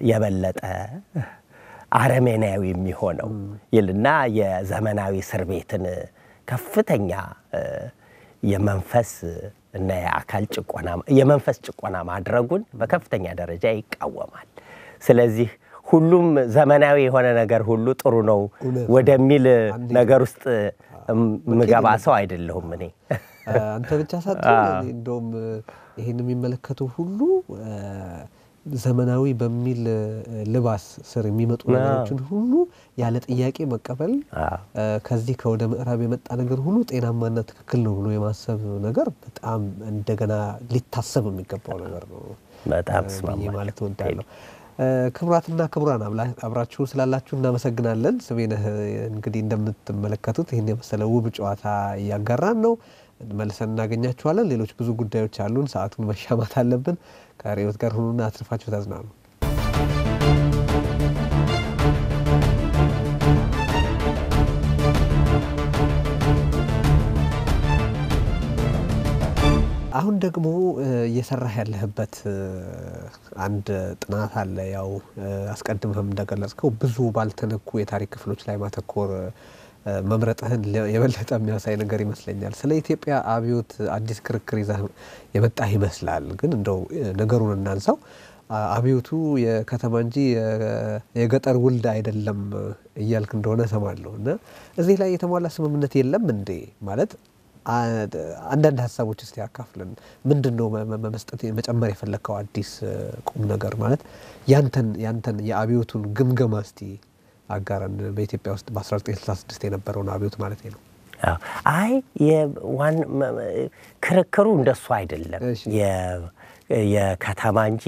የበለጠ አረሜናዊ የሚሆነው ይልና የዘመናዊ እስር ቤትን ከፍተኛ የመንፈስ እና የአካል ጭቆና የመንፈስ ጭቆና ማድረጉን በከፍተኛ ደረጃ ይቃወማል። ስለዚህ ሁሉም ዘመናዊ የሆነ ነገር ሁሉ ጥሩ ነው ወደሚል ነገር ውስጥ ምገባ ሰው አይደለሁም እኔ። አንተ ብቻ ሳ እንደውም ይህን የሚመለከቱ ሁሉ ዘመናዊ በሚል ልባስ ስር የሚመጡ ነገሮችን ሁሉ ያለ ጥያቄ መቀበል፣ ከዚህ ከወደ ምዕራብ የመጣ ነገር ሁሉ ጤናማና ትክክል ነው ብሎ የማሰብ ነገር በጣም እንደገና ሊታሰብ የሚገባው ነገር ነው። በጣም ማለት እወዳለሁ። ክቡራትና ክቡራን አብራችሁ ስላላችሁ እናመሰግናለን። ስሜነህ እንግዲህ እንደምትመለከቱት ይህን የመሰለ ውብ ጨዋታ እያጋራን ነው። መልሰን እናገኛችኋለን። ሌሎች ብዙ ጉዳዮች አሉን። ሰዓቱን መሻማት አለብን። ከሪዮት ጋር ሁኑና አትርፋችሁ ተዝናኑ። አሁን ደግሞ እየሰራህ ያለህበት አንድ ጥናት አለ። ያው አስቀድመህም እንደገለጽከው ብዙ ባልተነኩ የታሪክ ክፍሎች ላይ ማተኮር መምረጥህን የበለጠ የሚያሳይ ነገር ይመስለኛል። ስለ ኢትዮጵያ አብዮት አዲስ ክርክር ይዘህ የመጣህ ይመስላል። ግን እንደው ነገሩን እናንሳው። አብዮቱ የከተማ እንጂ የገጠር ውልድ አይደለም እያልክ እንደሆነ እሰማለሁ። እና እዚህ ላይ የተሟላ ስምምነት የለም እንዴ? ማለት አንዳንድ ሀሳቦች እስቲ ያካፍልን። ምንድን ነው መስጠት መጨመር የፈለግከው አዲስ ቁም ነገር ማለት ያንተን ያንተን የአብዮቱን ግምገማ እስቲ አጋረን በኢትዮጵያ ውስጥ በ1966 የነበረውን አብዮት ማለት ነው። አይ ክርክሩ እንደሱ አይደለም የከተማ እንጂ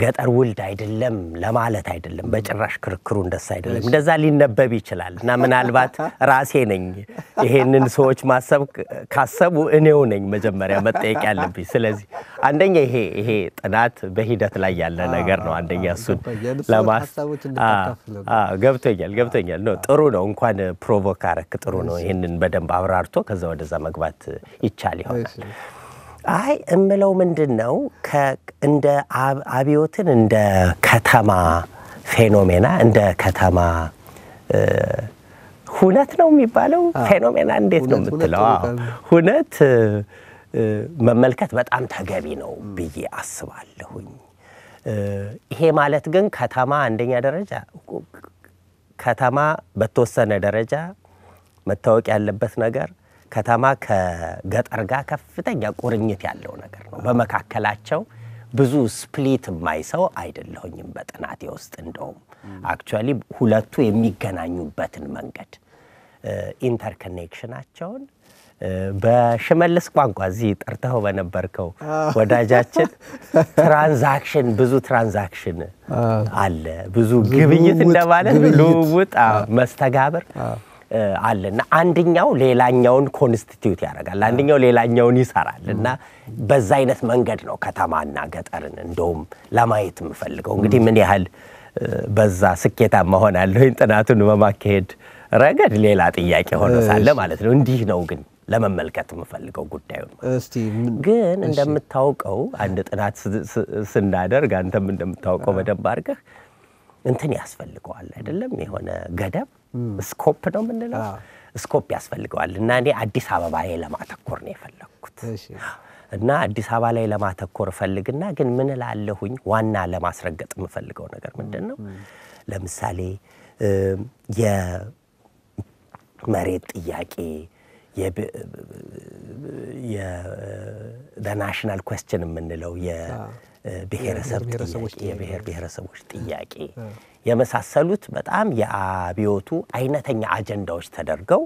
ገጠር ውልድ አይደለም ለማለት አይደለም፣ በጭራሽ ክርክሩ እንደሳ አይደለም። እንደዛ ሊነበብ ይችላል እና ምናልባት ራሴ ነኝ ይሄንን ሰዎች ማሰብ ካሰቡ እኔው ነኝ መጀመሪያ መጠየቅ ያለብኝ። ስለዚህ አንደኛ ይሄ ይሄ ጥናት በሂደት ላይ ያለ ነገር ነው። አንደኛ እሱን ገብቶኛል ገብቶኛል ነው ጥሩ ነው። እንኳን ፕሮቮክ አረክ ጥሩ ነው። ይህንን በደንብ አብራርቶ ከዛ ወደዛ መግባት ይቻል ይሆናል። አይ እምለው ምንድን ነው እንደ አብዮትን እንደ ከተማ ፌኖሜና እንደ ከተማ ሁነት ነው የሚባለው ፌኖሜና እንዴት ነው የምትለው ሁነት መመልከት በጣም ተገቢ ነው ብዬ አስባለሁኝ ይሄ ማለት ግን ከተማ አንደኛ ደረጃ ከተማ በተወሰነ ደረጃ መታወቅ ያለበት ነገር ከተማ ከገጠር ጋር ከፍተኛ ቁርኝት ያለው ነገር ነው። በመካከላቸው ብዙ ስፕሊት የማይሰው አይደለሁኝም በጥናቴ ውስጥ እንደውም አክቹዋሊ ሁለቱ የሚገናኙበትን መንገድ ኢንተርኮኔክሽናቸውን በሽመልስ ቋንቋ እዚህ ጠርተኸው በነበርከው ወዳጃችን ትራንዛክሽን ብዙ ትራንዛክሽን አለ፣ ብዙ ግብይት እንደማለት ልውውጥ፣ መስተጋብር አለ እና አንደኛው ሌላኛውን ኮንስቲትዩት ያደርጋል፣ አንደኛው ሌላኛውን ይሰራል እና በዛ አይነት መንገድ ነው ከተማና ገጠርን እንደውም ለማየት የምፈልገው። እንግዲህ ምን ያህል በዛ መሆን እሆናለሁ ጥናቱን በማካሄድ ረገድ ሌላ ጥያቄ ሆኖ ሳለ ማለት ነው። እንዲህ ነው ግን ለመመልከት የምፈልገው ጉዳዩ ግን እንደምታውቀው አንድ ጥናት ስናደርግ አንተም እንደምታውቀው በደንብ አድርገህ እንትን ያስፈልገዋል አይደለም የሆነ ገደብ ስኮፕ ነው የምንለው ስኮፕ ያስፈልገዋል። እና እኔ አዲስ አበባ ላይ ለማተኮር ነው የፈለግኩት እና አዲስ አበባ ላይ ለማተኮር እፈልግና ግን ምን ላለሁኝ ዋና ለማስረገጥ የምፈልገው ነገር ምንድን ነው? ለምሳሌ የመሬት ጥያቄ ናሽናል ኮስችን የምንለው የብሔረሰብ የብሔር ብሔረሰቦች ጥያቄ የመሳሰሉት በጣም የአብዮቱ አይነተኛ አጀንዳዎች ተደርገው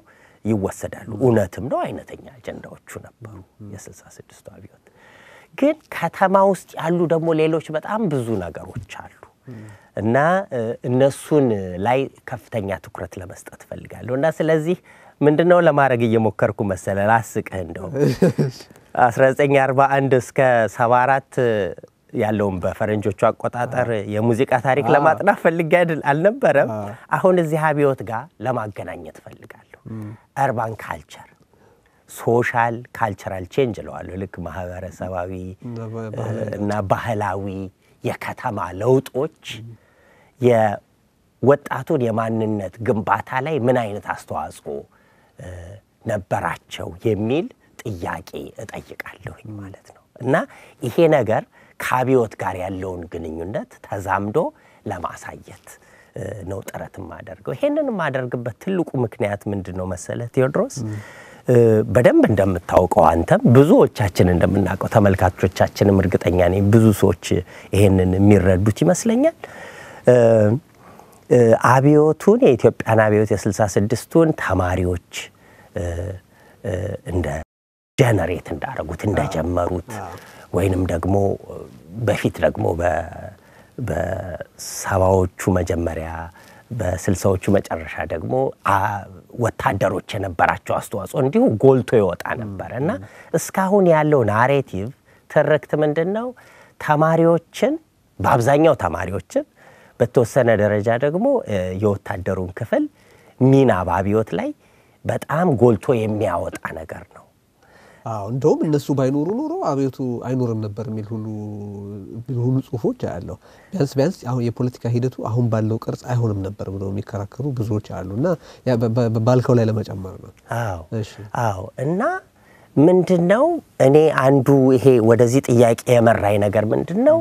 ይወሰዳሉ። እውነትም ነው፣ አይነተኛ አጀንዳዎቹ ነበሩ የስልሳ ስድስቱ አብዮት። ግን ከተማ ውስጥ ያሉ ደግሞ ሌሎች በጣም ብዙ ነገሮች አሉ እና እነሱን ላይ ከፍተኛ ትኩረት ለመስጠት ፈልጋለሁ እና ስለዚህ ምንድነው ለማድረግ እየሞከርኩ መሰለ ላስቅህ እንደው 1941 እስከ 74 ያለውን በፈረንጆቹ አቆጣጠር የሙዚቃ ታሪክ ለማጥናት ፈልጌ አይደል አልነበረም። አሁን እዚህ አብዮት ጋር ለማገናኘት ፈልጋለሁ። እርባን ካልቸር ሶሻል ካልቸራል ቼንጅ እለዋለሁ። ልክ ማህበረሰባዊ እና ባህላዊ የከተማ ለውጦች የወጣቱን የማንነት ግንባታ ላይ ምን አይነት አስተዋጽኦ ነበራቸው የሚል ጥያቄ እጠይቃለሁኝ ማለት ነው እና ይሄ ነገር ከአብዮት ጋር ያለውን ግንኙነት ተዛምዶ ለማሳየት ነው ጥረት የማደርገው። ይሄንን የማደርግበት ትልቁ ምክንያት ምንድን ነው መሰለ ቴዎድሮስ? በደንብ እንደምታውቀው አንተም ብዙዎቻችን እንደምናውቀው ተመልካቾቻችንም እርግጠኛ ነኝ ብዙ ሰዎች ይሄንን የሚረዱት ይመስለኛል። አብዮቱን የኢትዮጵያን አብዮት የስልሳ ስድስቱን ተማሪዎች እንደ ጀነሬት እንዳደረጉት እንደጀመሩት ወይንም ደግሞ በፊት ደግሞ በሰባዎቹ መጀመሪያ በስልሳዎቹ መጨረሻ ደግሞ ወታደሮች የነበራቸው አስተዋጽኦ እንዲሁ ጎልቶ ይወጣ ነበረ እና እስካሁን ያለው ናሬቲቭ ትርክት ምንድን ነው? ተማሪዎችን በአብዛኛው ተማሪዎችን በተወሰነ ደረጃ ደግሞ የወታደሩን ክፍል ሚና በአብዮት ላይ በጣም ጎልቶ የሚያወጣ ነገር ነው። አዎ እንደውም እነሱ ባይኖሩ ኖሮ አቤቱ አይኖርም ነበር የሚል ሁሉ ሁሉ ጽሁፎች አያለሁ። ቢያንስ ቢያንስ አሁን የፖለቲካ ሂደቱ አሁን ባለው ቅርጽ አይሆንም ነበር ብለው የሚከራከሩ ብዙዎች አሉ እና ባልከው ላይ ለመጨመር ነው። አዎ አዎ። እና ምንድን ነው እኔ አንዱ ይሄ ወደዚህ ጥያቄ የመራኝ ነገር ምንድን ነው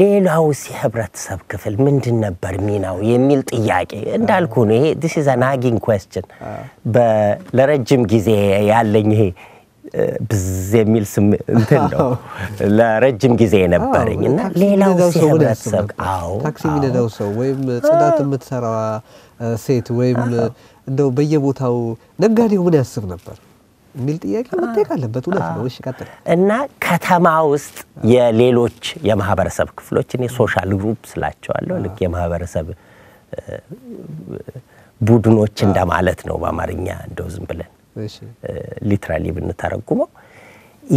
ሌላውስ የህብረተሰብ ክፍል ምንድን ነበር ሚናው የሚል ጥያቄ እንዳልኩ ነው። ይሄ ዲስ ኢዝ አን ሃጊንግ ኩዌስችን ለረጅም ጊዜ ያለኝ ይሄ ብዝ የሚል እንትን ነው ለረጅም ጊዜ ነበረኝ እና ሌላው ህብረተሰብ ታክሲ የሚነዳው ሰው ወይም ጽዳት የምትሰራ ሴት ወይም እንደው በየቦታው ነጋዴው ምን ያስብ ነበር የሚል ጥያቄ መጠየቅ አለበት። እውነት ነው። እሺ ቀጥል እና ከተማ ውስጥ የሌሎች የማህበረሰብ ክፍሎች እኔ ሶሻል ግሩፕ ስላቸዋለሁ ልክ የማህበረሰብ ቡድኖች እንደማለት ነው በአማርኛ እንደው ዝም ብለን ሊትራሊ ብንተረጉመው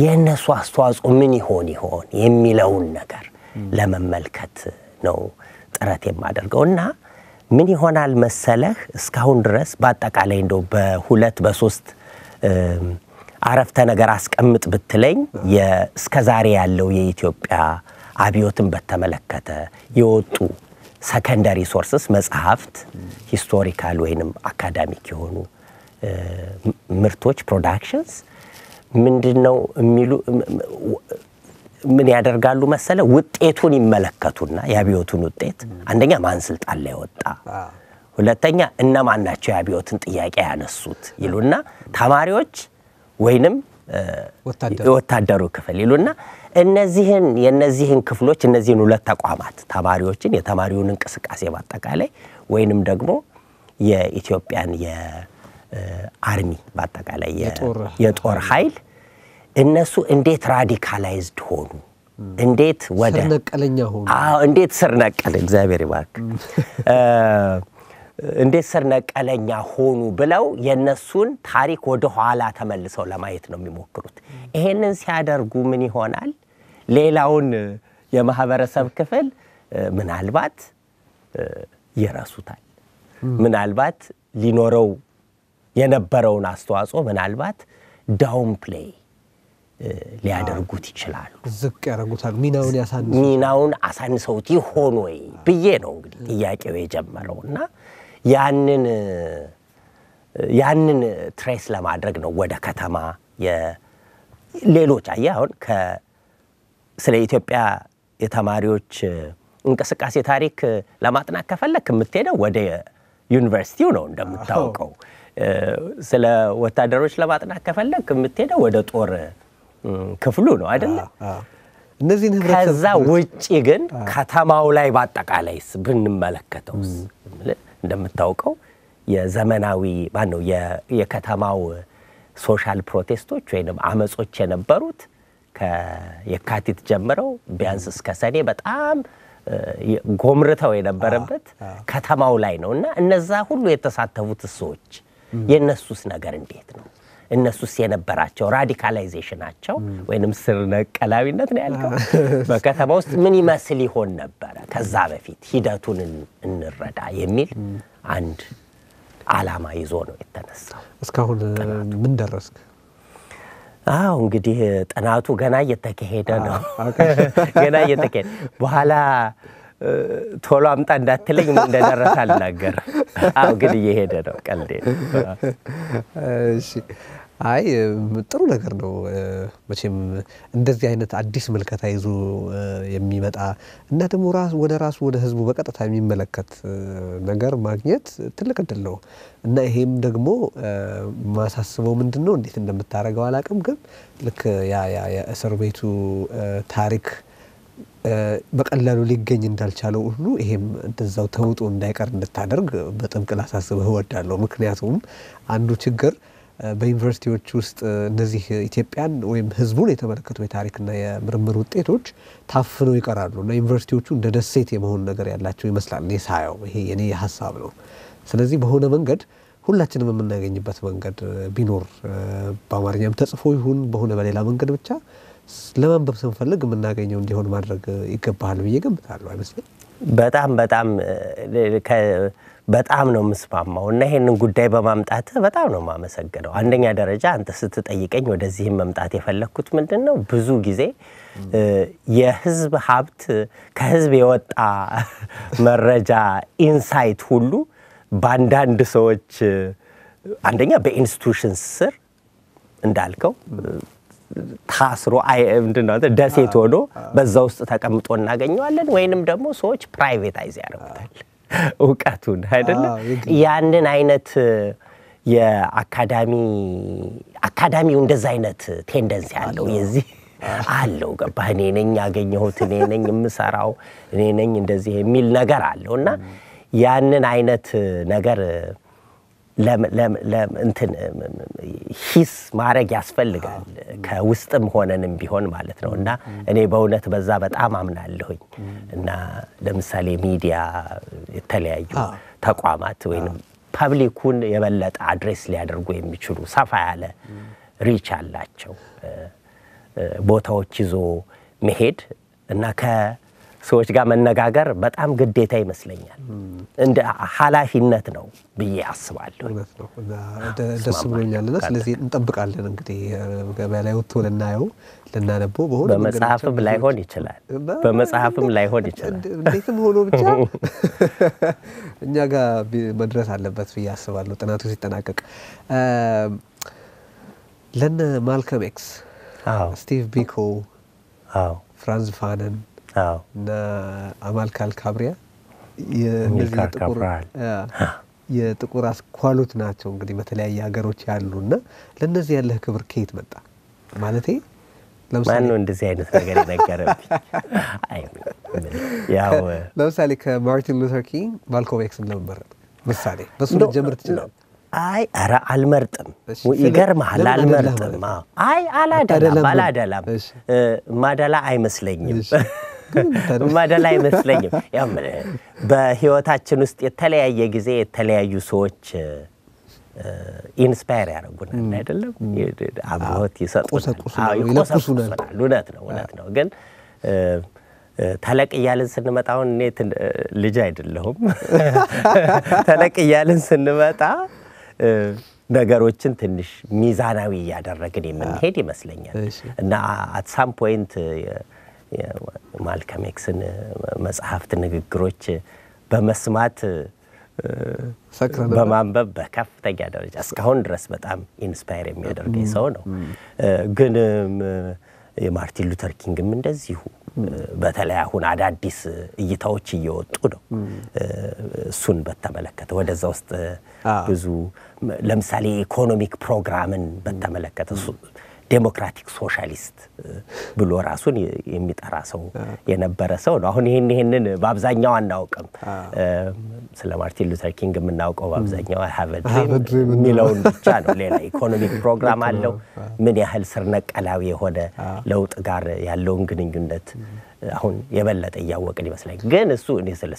የእነሱ አስተዋጽኦ ምን ይሆን ይሆን የሚለውን ነገር ለመመልከት ነው ጥረት የማደርገው እና ምን ይሆናል መሰለህ እስካሁን ድረስ በአጠቃላይ እንደ በሁለት በሶስት አረፍተ ነገር አስቀምጥ ብትለኝ እስከ ዛሬ ያለው የኢትዮጵያ አብዮትን በተመለከተ የወጡ ሰከንደሪ ሶርስስ መጽሐፍት ሂስቶሪካል ወይንም አካዳሚክ የሆኑ ምርቶች ፕሮዳክሽንስ ምንድን ነው የሚሉ ምን ያደርጋሉ መሰለ ውጤቱን ይመለከቱና የአብዮቱን ውጤት አንደኛ ማን ስልጣን ላይ ወጣ፣ ሁለተኛ እነማን ናቸው የአብዮትን ጥያቄ ያነሱት ይሉና ተማሪዎች ወይንም የወታደሩ ክፍል ይሉና እነዚህን የነዚህን ክፍሎች እነዚህን ሁለት ተቋማት ተማሪዎችን የተማሪውን እንቅስቃሴ በአጠቃላይ ወይንም ደግሞ የኢትዮጵያን አርሚ በአጠቃላይ የጦር ኃይል እነሱ እንዴት ራዲካላይዝድ ሆኑ፣ እንዴት ወደ ስርነቀለኛ ሆኑ፣ እንዴት ነቀል እግዚአብሔር ይባርክ፣ እንዴት ነቀለኛ ሆኑ ብለው የእነሱን ታሪክ ወደ ኋላ ተመልሰው ለማየት ነው የሚሞክሩት። ይሄንን ሲያደርጉ ምን ይሆናል? ሌላውን የማህበረሰብ ክፍል ምናልባት ይረሱታል፣ ምናልባት ሊኖረው የነበረውን አስተዋጽኦ ምናልባት ዳውን ፕሌይ ሊያደርጉት ይችላሉ። ዝቅ ያደረጉታል ሚናውን ሚናውን አሳንሰውት ይሆን ወይ ብዬ ነው እንግዲህ ጥያቄው የጀመረው እና ያንን ያንን ትሬስ ለማድረግ ነው ወደ ከተማ ሌሎች አየ አሁን ስለ ኢትዮጵያ የተማሪዎች እንቅስቃሴ ታሪክ ለማጥናት ከፈለክ የምትሄደው ወደ ዩኒቨርሲቲው ነው እንደምታውቀው። ስለ ወታደሮች ለማጥናት ከፈለግ የምትሄደው ወደ ጦር ክፍሉ ነው አይደለ? እነዚህን ከዛ ውጭ ግን ከተማው ላይ በአጠቃላይስ ብንመለከተው እንደምታውቀው የዘመናዊ ማነው የከተማው ሶሻል ፕሮቴስቶች ወይም አመጾች የነበሩት ከየካቲት ጀምረው ቢያንስ እስከ ሰኔ በጣም ጎምርተው የነበረበት ከተማው ላይ ነው እና እነዛ ሁሉ የተሳተፉት ሰዎች የእነሱስ ነገር እንዴት ነው? እነሱስ የነበራቸው ራዲካላይዜሽናቸው ወይንም ስር ነቀላዊነት ነው ያልከው በከተማ ውስጥ ምን ይመስል ይሆን ነበረ? ከዛ በፊት ሂደቱን እንረዳ የሚል አንድ አላማ ይዞ ነው የተነሳው። እስካሁን ምን ደረስክ? አዎ እንግዲህ ጥናቱ ገና እየተካሄደ ነው። ገና እየተካሄደ በኋላ ቶሎ አምጣ እንዳትለኝ እንደደረሰ አልናገር። አዎ ግን እየሄደ ነው። ቀልዴ። እሺ አይ ጥሩ ነገር ነው። መቼም እንደዚህ አይነት አዲስ ምልከታ ይዞ የሚመጣ እና ደግሞ ወደ ራሱ ወደ ህዝቡ በቀጥታ የሚመለከት ነገር ማግኘት ትልቅ እድል ነው እና ይሄም ደግሞ ማሳስበው ምንድን ነው እንዴት እንደምታደርገው አላቅም፣ ግን ልክ ያ የእስር ቤቱ ታሪክ በቀላሉ ሊገኝ እንዳልቻለው ሁሉ ይሄም እንደዛው ተውጦ እንዳይቀር እንድታደርግ በጥብቅ ላሳስብህ እወዳለሁ። ምክንያቱም አንዱ ችግር በዩኒቨርሲቲዎች ውስጥ እነዚህ ኢትዮጵያን ወይም ሕዝቡን የተመለከቱ የታሪክና የምርምር ውጤቶች ታፍነው ይቀራሉ እና ዩኒቨርሲቲዎቹ እንደ ደሴት የመሆን ነገር ያላቸው ይመስላል። እኔ ሳየው ይሄ የኔ ሀሳብ ነው። ስለዚህ በሆነ መንገድ ሁላችንም የምናገኝበት መንገድ ቢኖር በአማርኛም ተጽፎ ይሁን በሆነ በሌላ መንገድ ብቻ ለማንበብ ስንፈልግ የምናገኘው እንዲሆን ማድረግ ይገባሃል ብዬ ገምታለሁ። አይመስለኝ? በጣም በጣም በጣም ነው የምስማማው እና ይሄንን ጉዳይ በማምጣት በጣም ነው የማመሰግነው። አንደኛ ደረጃ አንተ ስትጠይቀኝ ወደዚህም መምጣት የፈለግኩት ምንድን ነው ብዙ ጊዜ የህዝብ ሀብት ከህዝብ የወጣ መረጃ ኢንሳይት ሁሉ በአንዳንድ ሰዎች አንደኛ በኢንስቲቱሽን ስር እንዳልከው ታስሮ ምንድን ደሴት ሆኖ በዛ ውስጥ ተቀምጦ እናገኘዋለን። ወይንም ደግሞ ሰዎች ፕራይቬታይዝ ያደርጉታል እውቀቱን አይደለ? ያንን አይነት የአካዳሚ አካዳሚው እንደዛ አይነት ቴንደንስ ያለው የዚህ አለው ገባ እኔ ነኝ ያገኘሁት እኔ ነኝ የምሰራው እኔ ነኝ እንደዚህ የሚል ነገር አለው እና ያንን አይነት ነገር እንትን ሂስ ማድረግ ያስፈልጋል ከውስጥም ሆነንም ቢሆን ማለት ነው። እና እኔ በእውነት በዛ በጣም አምናለሁኝ። እና ለምሳሌ ሚዲያ፣ የተለያዩ ተቋማት ወይም ፐብሊኩን የበለጠ አድሬስ ሊያደርጉ የሚችሉ ሰፋ ያለ ሪች አላቸው ቦታዎች ይዞ መሄድ እና ሰዎች ጋር መነጋገር በጣም ግዴታ ይመስለኛል። እንደ ኃላፊነት ነው ብዬ አስባለሁ። ደስ ብሎኛልና ስለዚህ እንጠብቃለን እንግዲህ ገበያ ላይ ወጥቶ ልናየው ልናነበው በሆነ በመጽሐፍም ላይሆን ይችላል በመጽሐፍም ላይሆን ይችላል። እንዴትም ሆኖ ብቻ እኛ ጋር መድረስ አለበት ብዬ አስባለሁ። ጥናቱ ሲጠናቀቅ ለነ ማልከም ኤክስ፣ ስቲቭ ቢኮ፣ ፍራንስ ፋነን እና አማልካል ካብሪያ የጥቁር አስኳሎት ናቸው እንግዲህ በተለያየ ሀገሮች ያሉ እና ለእነዚህ ያለህ ክብር ከየት መጣ? ማለቴ ማነው እንደዚህ አይነት ነገር የነገረብኝ? ለምሳሌ ከማርቲን ሉተር ኪንግ ማልኮም ኤክስን ለመመረጥ ምሳሌ በሱ ጀምር ትችላል አይ አረ አልመርጥም። ይገርምሃል፣ አልመርጥም። አይ አላደላም፣ አላደላም። ማደላ አይመስለኝም። ማደላ አይመስለኝም። ያው በህይወታችን ውስጥ የተለያየ ጊዜ የተለያዩ ሰዎች ኢንስፓየር ያደረጉናል አይደለም? አብሮት ይሰጡናል፣ እውነት ነው፣ እውነት ነው። ግን ተለቅ እያልን ስንመጣ አሁን እኔ ልጅ አይደለሁም። ተለቅ እያልን ስንመጣ ነገሮችን ትንሽ ሚዛናዊ እያደረግን የምንሄድ ይመስለኛል እና አትሳም ፖይንት ማልከም ኤክስን መጽሐፍት ንግግሮች በመስማት በማንበብ በከፍተኛ ደረጃ እስካሁን ድረስ በጣም ኢንስፓየር የሚያደርገኝ ሰው ነው። ግን የማርቲን ሉተር ኪንግም እንደዚሁ በተለይ አሁን አዳዲስ እይታዎች እየወጡ ነው። እሱን በተመለከተ ወደዛ ውስጥ ብዙ ለምሳሌ የኢኮኖሚክ ፕሮግራምን በተመለከተ ዴሞክራቲክ ሶሻሊስት ብሎ ራሱን የሚጠራ ሰው የነበረ ሰው ነው። አሁን ይህን ይህንን በአብዛኛው አናውቅም። ስለ ማርቲን ሉተር ኪንግ የምናውቀው በአብዛኛው ሀቨድ የሚለውን ብቻ ነው። ሌላ ኢኮኖሚክ ፕሮግራም አለው። ምን ያህል ስር ነቀላዊ የሆነ ለውጥ ጋር ያለውን ግንኙነት አሁን የበለጠ እያወቅን ይመስለኛል። ግን እሱ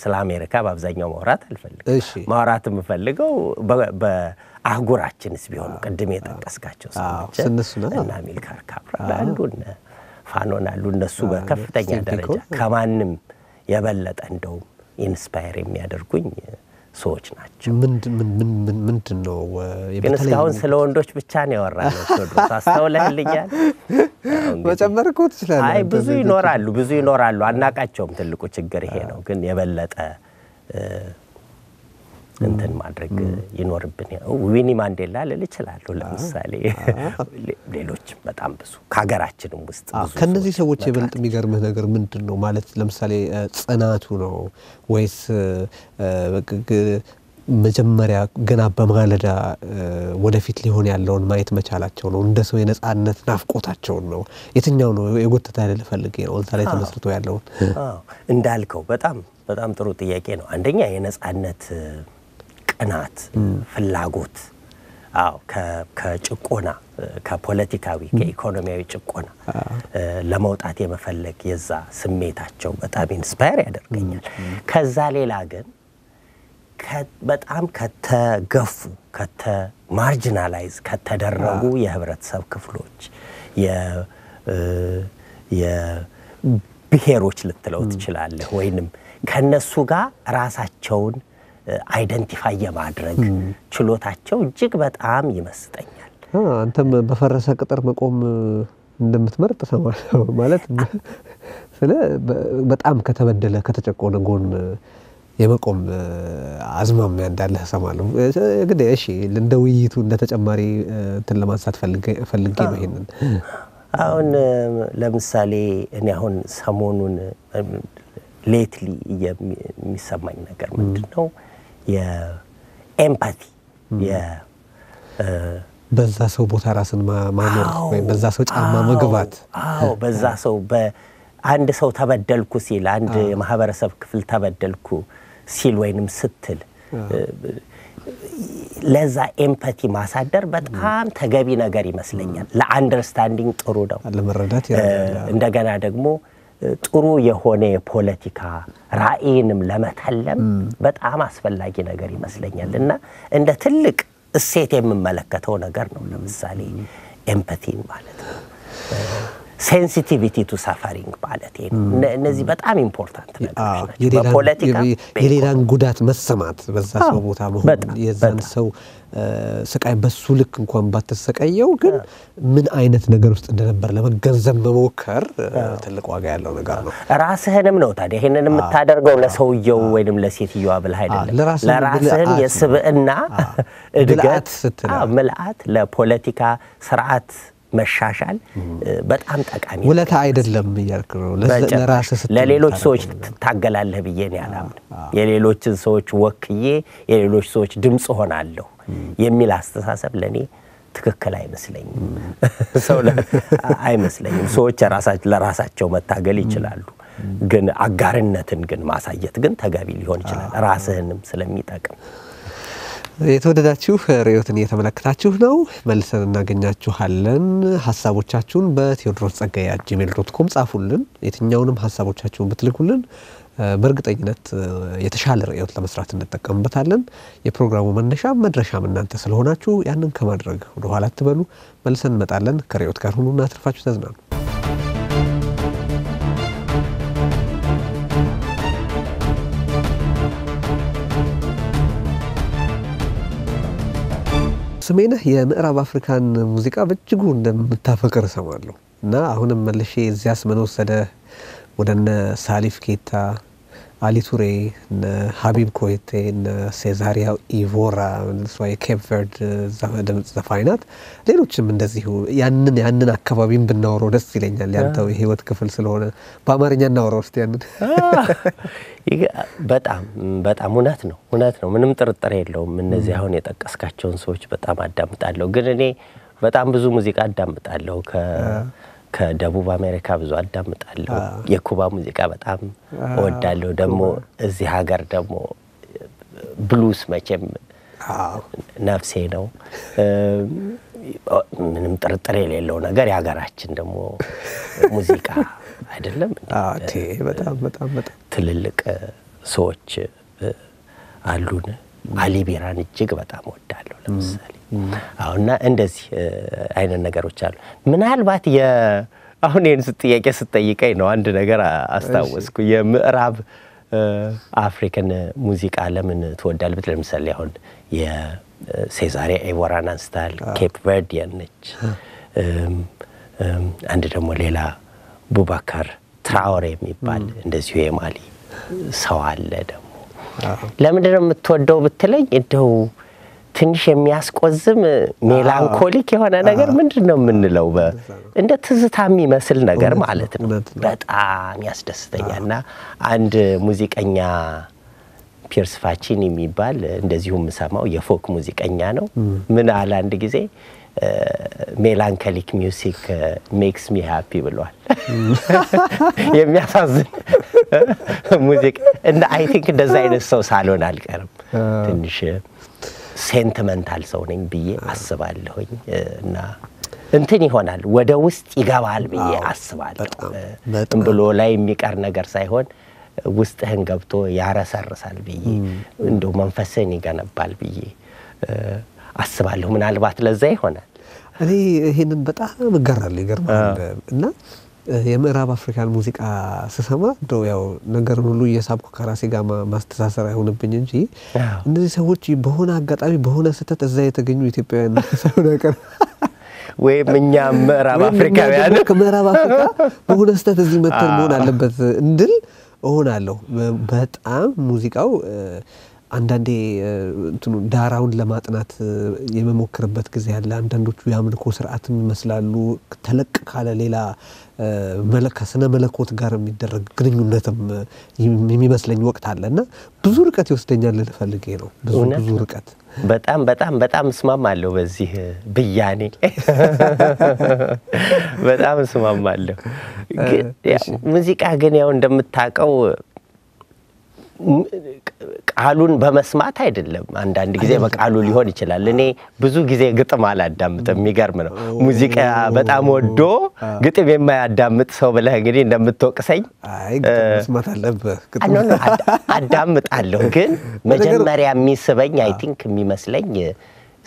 ስለ አሜሪካ በአብዛኛው ማውራት አልፈልግም። ማውራት የምፈልገው አህጉራችንስ ቢሆኑ ቅድም የጠቀስካቸው ሰዎች እና አሚልካር ካብራ አሉነ ፋኖን አሉ። እነሱ በከፍተኛ ደረጃ ከማንም የበለጠ እንደውም ኢንስፓየር የሚያደርጉኝ ሰዎች ናቸው። ምንድን ነው ግን እስካሁን ስለ ወንዶች ብቻ ነው ያወራነው። ታስተውለህልኛል። መጨመር ትችላለህ። አይ ብዙ ይኖራሉ፣ ብዙ ይኖራሉ፣ አናቃቸውም። ትልቁ ችግር ይሄ ነው። ግን የበለጠ እንትን ማድረግ ይኖርብን። ዊኒ ማንዴላ ልል እችላለሁ ለምሳሌ፣ ሌሎችም በጣም ብዙ ከሀገራችንም ውስጥ ከእነዚህ ሰዎች የበልጥ የሚገርምህ ነገር ምንድን ነው ማለት ለምሳሌ ጽናቱ ነው ወይስ መጀመሪያ ገና በማለዳ ወደፊት ሊሆን ያለውን ማየት መቻላቸው ነው? እንደ ሰው የነጻነት ናፍቆታቸውን ነው? የትኛው ነው የጎተታ ያለ ልፈልጌ ነው እዛ ላይ ተመስርቶ ያለውን እንዳልከው፣ በጣም በጣም ጥሩ ጥያቄ ነው። አንደኛ የነጻነት ቅናት፣ ፍላጎት አዎ ከጭቆና ከፖለቲካዊ ከኢኮኖሚያዊ ጭቆና ለመውጣት የመፈለግ የዛ ስሜታቸው በጣም ኢንስፓየር ያደርገኛል። ከዛ ሌላ ግን በጣም ከተገፉ ከተማርጂናላይዝ ከተደረጉ የህብረተሰብ ክፍሎች የብሔሮች ልትለው ትችላለህ ወይንም ከነሱ ጋር ራሳቸውን አይደንቲፋይ የማድረግ ችሎታቸው እጅግ በጣም ይመስጠኛል። አንተም በፈረሰ ቅጥር መቆም እንደምትመርጥ ሰማለሁ። ማለት ስለ በጣም ከተበደለ ከተጨቆነ ጎን የመቆም አዝማሚያ እንዳለ እሰማለሁ። ግን እሺ እንደ ውይይቱ እንደ ተጨማሪ እንትን ለማንሳት ፈልጌ ነው ይሄንን አሁን ለምሳሌ እኔ አሁን ሰሞኑን ሌትሊ የሚሰማኝ ነገር ምንድን ነው? የኤምፓቲ በዛ ሰው ቦታ ራስን ማኖር ወይም በዛ ሰው ጫማ መግባት። አዎ በዛ ሰው አንድ ሰው ተበደልኩ ሲል አንድ የማህበረሰብ ክፍል ተበደልኩ ሲል ወይንም ስትል ለዛ ኤምፓቲ ማሳደር በጣም ተገቢ ነገር ይመስለኛል። ለአንደርስታንዲንግ ጥሩ ነው። እንደገና ደግሞ ጥሩ የሆነ የፖለቲካ ራዕይንም ለመተለም በጣም አስፈላጊ ነገር ይመስለኛል እና እንደ ትልቅ እሴት የምመለከተው ነገር ነው። ለምሳሌ ኤምፐቲን ማለት ነው። ሴንሲቲቪቲ ቱ ሳፈሪንግ ማለት እነዚህ በጣም ኢምፖርታንት የሌላን ጉዳት መሰማት በዛ ሰው ቦታ መሆን የዛን ሰው ስቃይ በሱ ልክ እንኳን ባተሰቀየው ግን ምን አይነት ነገር ውስጥ እንደነበር ለመገንዘብ መሞከር ትልቅ ዋጋ ያለው ነገር ነው። ራስህንም ነው ታዲያ ይህንን የምታደርገው ለሰውየው ወይም ለሴትየዋ ብል አይደለም፣ ለራስህም የስብዕና እድገት ምልአት ለፖለቲካ ስርዓት መሻሻል በጣም ጠቃሚ ውለታ አይደለም እያልክ ነው። ለሌሎች ሰዎች ትታገላለህ ብዬ ነው ያላምን። የሌሎችን ሰዎች ወክዬ የሌሎች ሰዎች ድምፅ ሆናለሁ የሚል አስተሳሰብ ለእኔ ትክክል አይመስለኝም። ሰው አይመስለኝም። ሰዎች ለራሳቸው መታገል ይችላሉ። ግን አጋርነትን ግን ማሳየት ግን ተገቢ ሊሆን ይችላል። ራስህንም ስለሚጠቅም የተወደዳችሁ ርዕዮትን እየተመለከታችሁ ነው። መልሰን እናገኛችኋለን። ሀሳቦቻችሁን በቴዎድሮስ ጸጋዬ አት ጂሜል ዶት ኮም ጻፉልን። የትኛውንም ሀሳቦቻችሁን ብትልኩልን በእርግጠኝነት የተሻለ ርዕዮት ለመስራት እንጠቀምበታለን። የፕሮግራሙ መነሻ መድረሻም እናንተ ስለሆናችሁ ያንን ከማድረግ ወደኋላ አትበሉ። መልሰን እንመጣለን። ከርዕዮት ጋር ሁኑ። እናትርፋችሁ፣ ተዝናኑ። ስሜነህ የምዕራብ አፍሪካን ሙዚቃ በእጅጉ እንደምታፈቅር እሰማለሁ እና አሁንም መልሼ እዚያስ ምን ወሰደ ወደ ሳሊፍ ኬታ አሊቱሬ ሀቢብ ኮይቴ ሴዛሪያ ኢቮራ የኬፕ ቨርድ ድምፅ ዘፋኝ ናት። ሌሎችም እንደዚሁ ያንን ያንን አካባቢም ብናወረው ደስ ይለኛል። ያንተው የህይወት ክፍል ስለሆነ በአማርኛ እናወራው ውስጥ ያንን በጣም በጣም እውነት ነው እውነት ነው፣ ምንም ጥርጥር የለውም። እነዚህ አሁን የጠቀስካቸውን ሰዎች በጣም አዳምጣለሁ። ግን እኔ በጣም ብዙ ሙዚቃ አዳምጣለሁ ከደቡብ አሜሪካ ብዙ አዳምጣለሁ። የኩባ ሙዚቃ በጣም እወዳለሁ። ደግሞ እዚህ ሀገር ደግሞ ብሉስ መቼም ነፍሴ ነው። ምንም ጥርጥር የሌለው ነገር የሀገራችን ደግሞ ሙዚቃ አይደለም። በጣም በጣም በጣም ትልልቅ ሰዎች አሉን። አሊ ቢራን እጅግ በጣም ወዳለሁ። ለምሳሌ እና እንደዚህ አይነት ነገሮች አሉ። ምናልባት አሁን ይህን ጥያቄ ስጠይቀኝ ነው አንድ ነገር አስታወስኩ። የምዕራብ አፍሪካን ሙዚቃ ለምን ትወዳል ብት ለምሳሌ አሁን የሴዛሬ ኤቮራን አንስታል፣ ኬፕ ቨርዲያን ነች። አንድ ደግሞ ሌላ ቡባካር ትራኦሬ የሚባል እንደዚሁ የማሊ ሰው አለ። ደግሞ ለምንድነው የምትወደው ብትለኝ እንደው ትንሽ የሚያስቆዝም ሜላንኮሊክ የሆነ ነገር ምንድን ነው የምንለው፣ እንደ ትዝታ የሚመስል ነገር ማለት ነው። በጣም ያስደስተኛ እና አንድ ሙዚቀኛ ፒርስ ፋቺን የሚባል እንደዚሁ የምሰማው የፎክ ሙዚቀኛ ነው። ምን አለ አንድ ጊዜ ሜላንኮሊክ ሚውዚክ ሜክስ ሚ ሃፒ ብሏል። የሚያሳዝን ሙዚቃ እና አይ ቲንክ እንደዛ አይነት ሰው ሳልሆን አልቀርም ትንሽ ሴንቲመንታል ሰው ነኝ ብዬ አስባለሁኝ እና እንትን ይሆናል ወደ ውስጥ ይገባል ብዬ አስባለሁ። ብሎ ላይ የሚቀር ነገር ሳይሆን ውስጥህን ገብቶ ያረሰርሳል ብዬ እንደ መንፈስን ይገነባል ብዬ አስባለሁ። ምናልባት ለዛ ይሆናል። እኔ ይህንን በጣም እገራል ይገርማል እና የምዕራብ አፍሪካን ሙዚቃ ስሰማ እንደው ያው ነገርን ሁሉ እየሳብኩ ከራሴ ጋር ማስተሳሰር አይሆንብኝ እንጂ እነዚህ ሰዎች በሆነ አጋጣሚ በሆነ ስህተት እዛ የተገኙ ኢትዮጵያውያን ሰው ነገር ወይም እኛ ምዕራብ አፍሪካውያን ምዕራብ አፍሪካ በሆነ ስህተት እዚህ መተን መሆን አለበት እንድል እሆናለሁ። በጣም ሙዚቃው አንዳንዴ እንትኑ ዳራውን ለማጥናት የመሞክርበት ጊዜ አለ። አንዳንዶቹ የአምልኮ ስርዓትም ይመስላሉ ተለቅ ካለ ሌላ ከስነ መለኮት ጋር የሚደረግ ግንኙነትም የሚመስለኝ ወቅት አለ እና ብዙ ርቀት ይወስደኛል ልፈልጌ ነው። ብዙ ርቀት በጣም በጣም በጣም እስማማለሁ በዚህ ብያኔ በጣም እስማማለሁ። ሙዚቃ ግን ያው እንደምታውቀው ቃሉን በመስማት አይደለም። አንዳንድ ጊዜ በቃሉ ሊሆን ይችላል። እኔ ብዙ ጊዜ ግጥም አላዳምጥ የሚገርም ነው። ሙዚቃ በጣም ወዶ ግጥም የማያዳምጥ ሰው ብለህ እንግዲህ እንደምትወቅሰኝ አዳምጣለሁ፣ ግን መጀመሪያ የሚስበኝ አይ ቲንክ የሚመስለኝ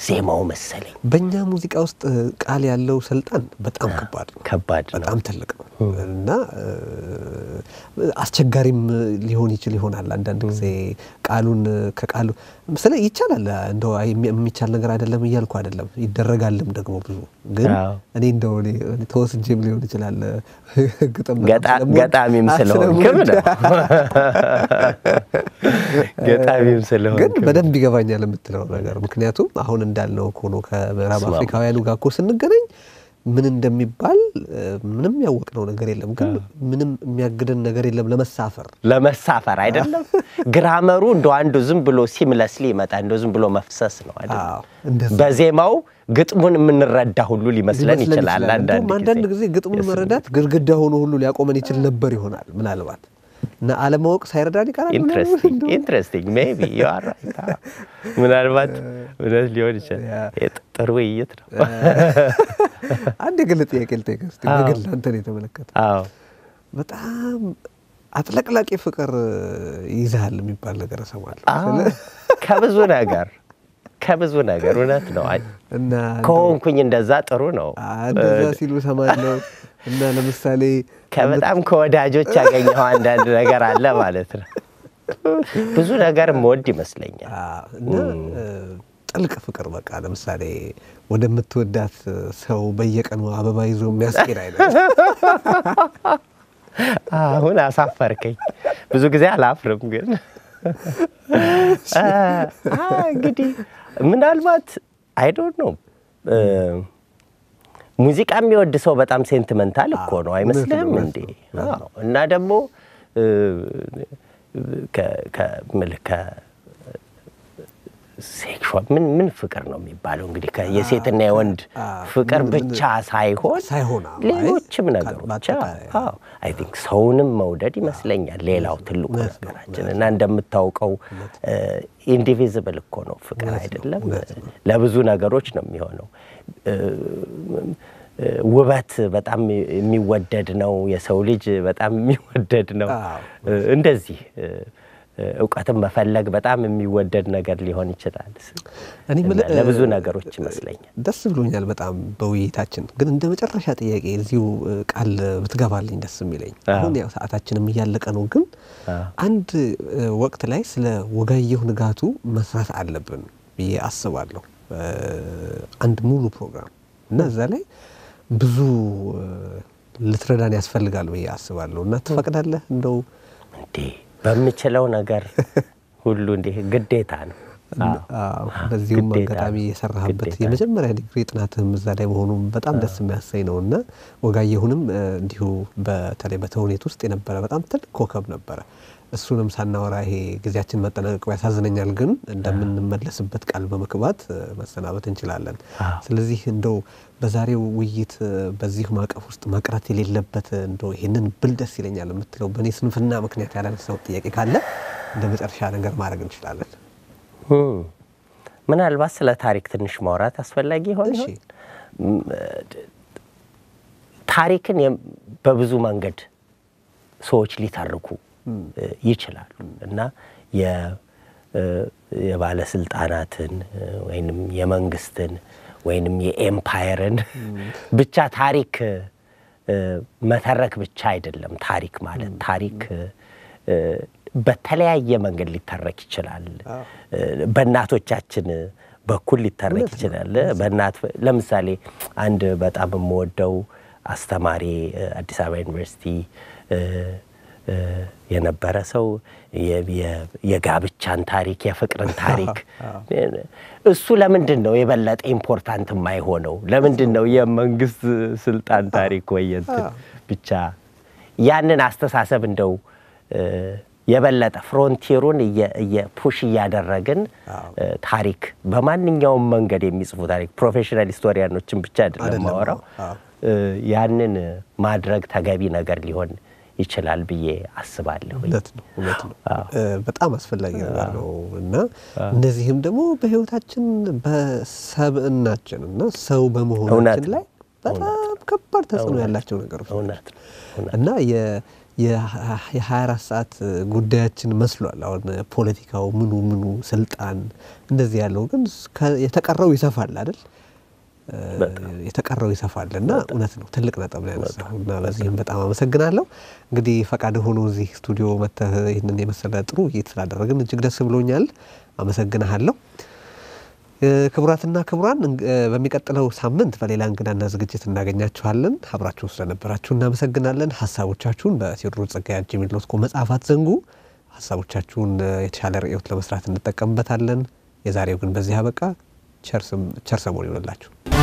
ዜማው መሰለኝ። በእኛ ሙዚቃ ውስጥ ቃል ያለው ስልጣን በጣም ከባድ ነው፣ ከባድ በጣም ትልቅ ነው። እና አስቸጋሪም ሊሆን ይችል ይሆናል አንዳንድ ጊዜ ቃሉን ከቃሉ ስለ ይቻላል እንደ የሚቻል ነገር አይደለም እያልኩ አይደለም፣ ይደረጋልም ደግሞ ብዙ ግን እኔ እንደው ተወስጄም ሊሆን ይችላል ገጣሚም ስለሆንክም ነው ገጣሚም ስለሆንክ ግን በደንብ ይገባኛል የምትለው ነገር ምክንያቱም አሁን እንዳልነው እኮ ከምዕራብ አፍሪካውያኑ ጋር እኮ ስንገናኝ ምን እንደሚባል ምንም ያወቅነው ነገር የለም። ግን ምንም የሚያግደን ነገር የለም ለመሳፈር ለመሳፈር አይደለም። ግራመሩ እንደ አንዱ ዝም ብሎ ሲምለስሊ ይመጣ እንደ ዝም ብሎ መፍሰስ ነው አይደለም። በዜማው ግጥሙን የምንረዳ ሁሉ ሊመስለን ይችላል። አንዳንድ ጊዜ ግጥሙን መረዳት ግድግዳ ሆኖ ሁሉ ሊያቆመን ይችል ነበር ይሆናል ምናልባት አለማወቅ ሳይረዳን ይቀራል። ኢንትረስቲንግ ሜይ ቢ ዩ አር ራይት። ምናልባት እውነት ሊሆን ይችላል። ጥሩ ውይይት ነው። አንድ የግል ጥያቄ ልጠይቅህ እስኪ በግል አንተን የተመለከተ በጣም አጥለቅላቂ ፍቅር ይዛል የሚባል ነገር እሰማለሁ ከብዙ ነገር ከብዙ ነገር እውነት ነው። ከሆንኩኝ እንደዛ ጥሩ ነው። እንደዛ ሲሉ እሰማለሁ እና ለምሳሌ ከበጣም ከወዳጆች ያገኘው አንዳንድ ነገር አለ ማለት ነው። ብዙ ነገር መወድ ይመስለኛል ጥልቅ ፍቅር በቃ ለምሳሌ ወደምትወዳት ሰው በየቀኑ አበባ ይዞ የሚያስኬድ አይነት። አሁን አሳፈርከኝ። ብዙ ጊዜ አላፍርም፣ ግን እንግዲህ ምናልባት አይ ዶንት ሙዚቃ የሚወድ ሰው በጣም ሴንቲመንታል እኮ ነው አይመስልም እንዴ? እና ደግሞ ምን ምን ፍቅር ነው የሚባለው እንግዲህ የሴትና የወንድ ፍቅር ብቻ ሳይሆን ሌሎችም ነገሮች አይ ቲንክ ሰውንም መውደድ ይመስለኛል ሌላው ትልቁ ነገራችን እና እንደምታውቀው ኢንዲቪዝብል እኮ ነው ፍቅር አይደለም ለብዙ ነገሮች ነው የሚሆነው ውበት በጣም የሚወደድ ነው። የሰው ልጅ በጣም የሚወደድ ነው። እንደዚህ እውቀትን መፈለግ በጣም የሚወደድ ነገር ሊሆን ይችላል። ለብዙ ነገሮች ይመስለኛል። ደስ ብሎኛል በጣም በውይይታችን። ግን እንደ መጨረሻ ጥያቄ እዚሁ ቃል ብትገባልኝ ደስ የሚለኝ አሁን ያው ሰዓታችንም እያለቀ ነው፣ ግን አንድ ወቅት ላይ ስለ ወጋየሁ ንጋቱ መስራት አለብን ብዬ አስባለሁ። አንድ ሙሉ ፕሮግራም እና እዛ ላይ ብዙ ልትረዳን ያስፈልጋል ብዬ አስባለሁ። እና ትፈቅዳለህ? እንደው እንዴ በምችለው ነገር ሁሉ እንዲህ ግዴታ ነው። በዚሁም አጋጣሚ የሰራህበት የመጀመሪያ ዲግሪ ጥናትህም እዛ ላይ መሆኑ በጣም ደስ የሚያሰኝ ነው እና ወጋየሁንም እንዲሁ በተለይ በተውኔት ውስጥ የነበረ በጣም ትልቅ ኮከብ ነበረ። እሱንም ሳናወራ ይሄ ጊዜያችን መጠናቀቁ ያሳዝነኛል፣ ግን እንደምንመለስበት ቃል በመግባት መሰናበት እንችላለን። ስለዚህ እንደው በዛሬው ውይይት በዚህ ማዕቀፍ ውስጥ መቅረት የሌለበት እንደው ይህንን ብል ደስ ይለኛል የምትለው በእኔ ስንፍና ምክንያት ያላነሳው ጥያቄ ካለ እንደ መጨረሻ ነገር ማድረግ እንችላለን። ምናልባት ስለ ታሪክ ትንሽ ማውራት አስፈላጊ ይሆን? ታሪክን በብዙ መንገድ ሰዎች ሊተርኩ ይችላሉ እና የባለስልጣናትን ወይንም የመንግስትን ወይንም የኤምፓየርን ብቻ ታሪክ መተረክ ብቻ አይደለም። ታሪክ ማለት ታሪክ በተለያየ መንገድ ሊተረክ ይችላል። በእናቶቻችን በኩል ሊተረክ ይችላል። በእናት ለምሳሌ አንድ በጣም የምወደው አስተማሪ አዲስ አበባ ዩኒቨርሲቲ የነበረ ሰው የጋብቻን ታሪክ የፍቅርን ታሪክ እሱ ለምንድን ነው የበለጠ ኢምፖርታንት የማይሆነው? ለምንድን ነው የመንግስት ስልጣን ታሪክ ወይ እንትን ብቻ ያንን አስተሳሰብ እንደው የበለጠ ፍሮንቲሩን ፑሽ እያደረግን ታሪክ በማንኛውም መንገድ የሚጽፉ ታሪክ ፕሮፌሽናል ሂስቶሪያኖችን ብቻ አይደለም ማወራው ያንን ማድረግ ተገቢ ነገር ሊሆን ይችላል ብዬ አስባለሁ። በጣም አስፈላጊ ነገር ነው እና እነዚህም ደግሞ በህይወታችን በሰብእናችን እና ሰው በመሆናችን ላይ በጣም ከባድ ተጽዕኖ ያላቸው ነገሮች እና የ24 ሰዓት ጉዳያችን መስሏል። አሁን ፖለቲካው ምኑ ምኑ ስልጣን እንደዚህ ያለው ግን የተቀረው ይሰፋል አይደል? የተቀረው ይሰፋል እና እውነት ነው ትልቅ ነጥብ ነው ያነሳው እና ለዚህም በጣም አመሰግናለሁ። እንግዲህ ፈቃድ ሆኖ እዚህ ስቱዲዮ መተ ይህንን የመሰለ ጥሩ ውይይት ስላደረግን እጅግ ደስ ብሎኛል። አመሰግናሃለሁ ክቡራትና ክቡራን በሚቀጥለው ሳምንት በሌላ እንግዳና ዝግጅት እናገኛችኋለን። አብራችሁ ስለነበራችሁ እናመሰግናለን። ሀሳቦቻችሁን በቴዎድሮስ ጸጋዬ አት መጽሐፋት ዘንጉ ሀሳቦቻችሁን የተሻለ ርዕዮት ለመስራት እንጠቀምበታለን። የዛሬው ግን በዚህ አበቃ። ቸርሰሞን ይሆንላችሁ።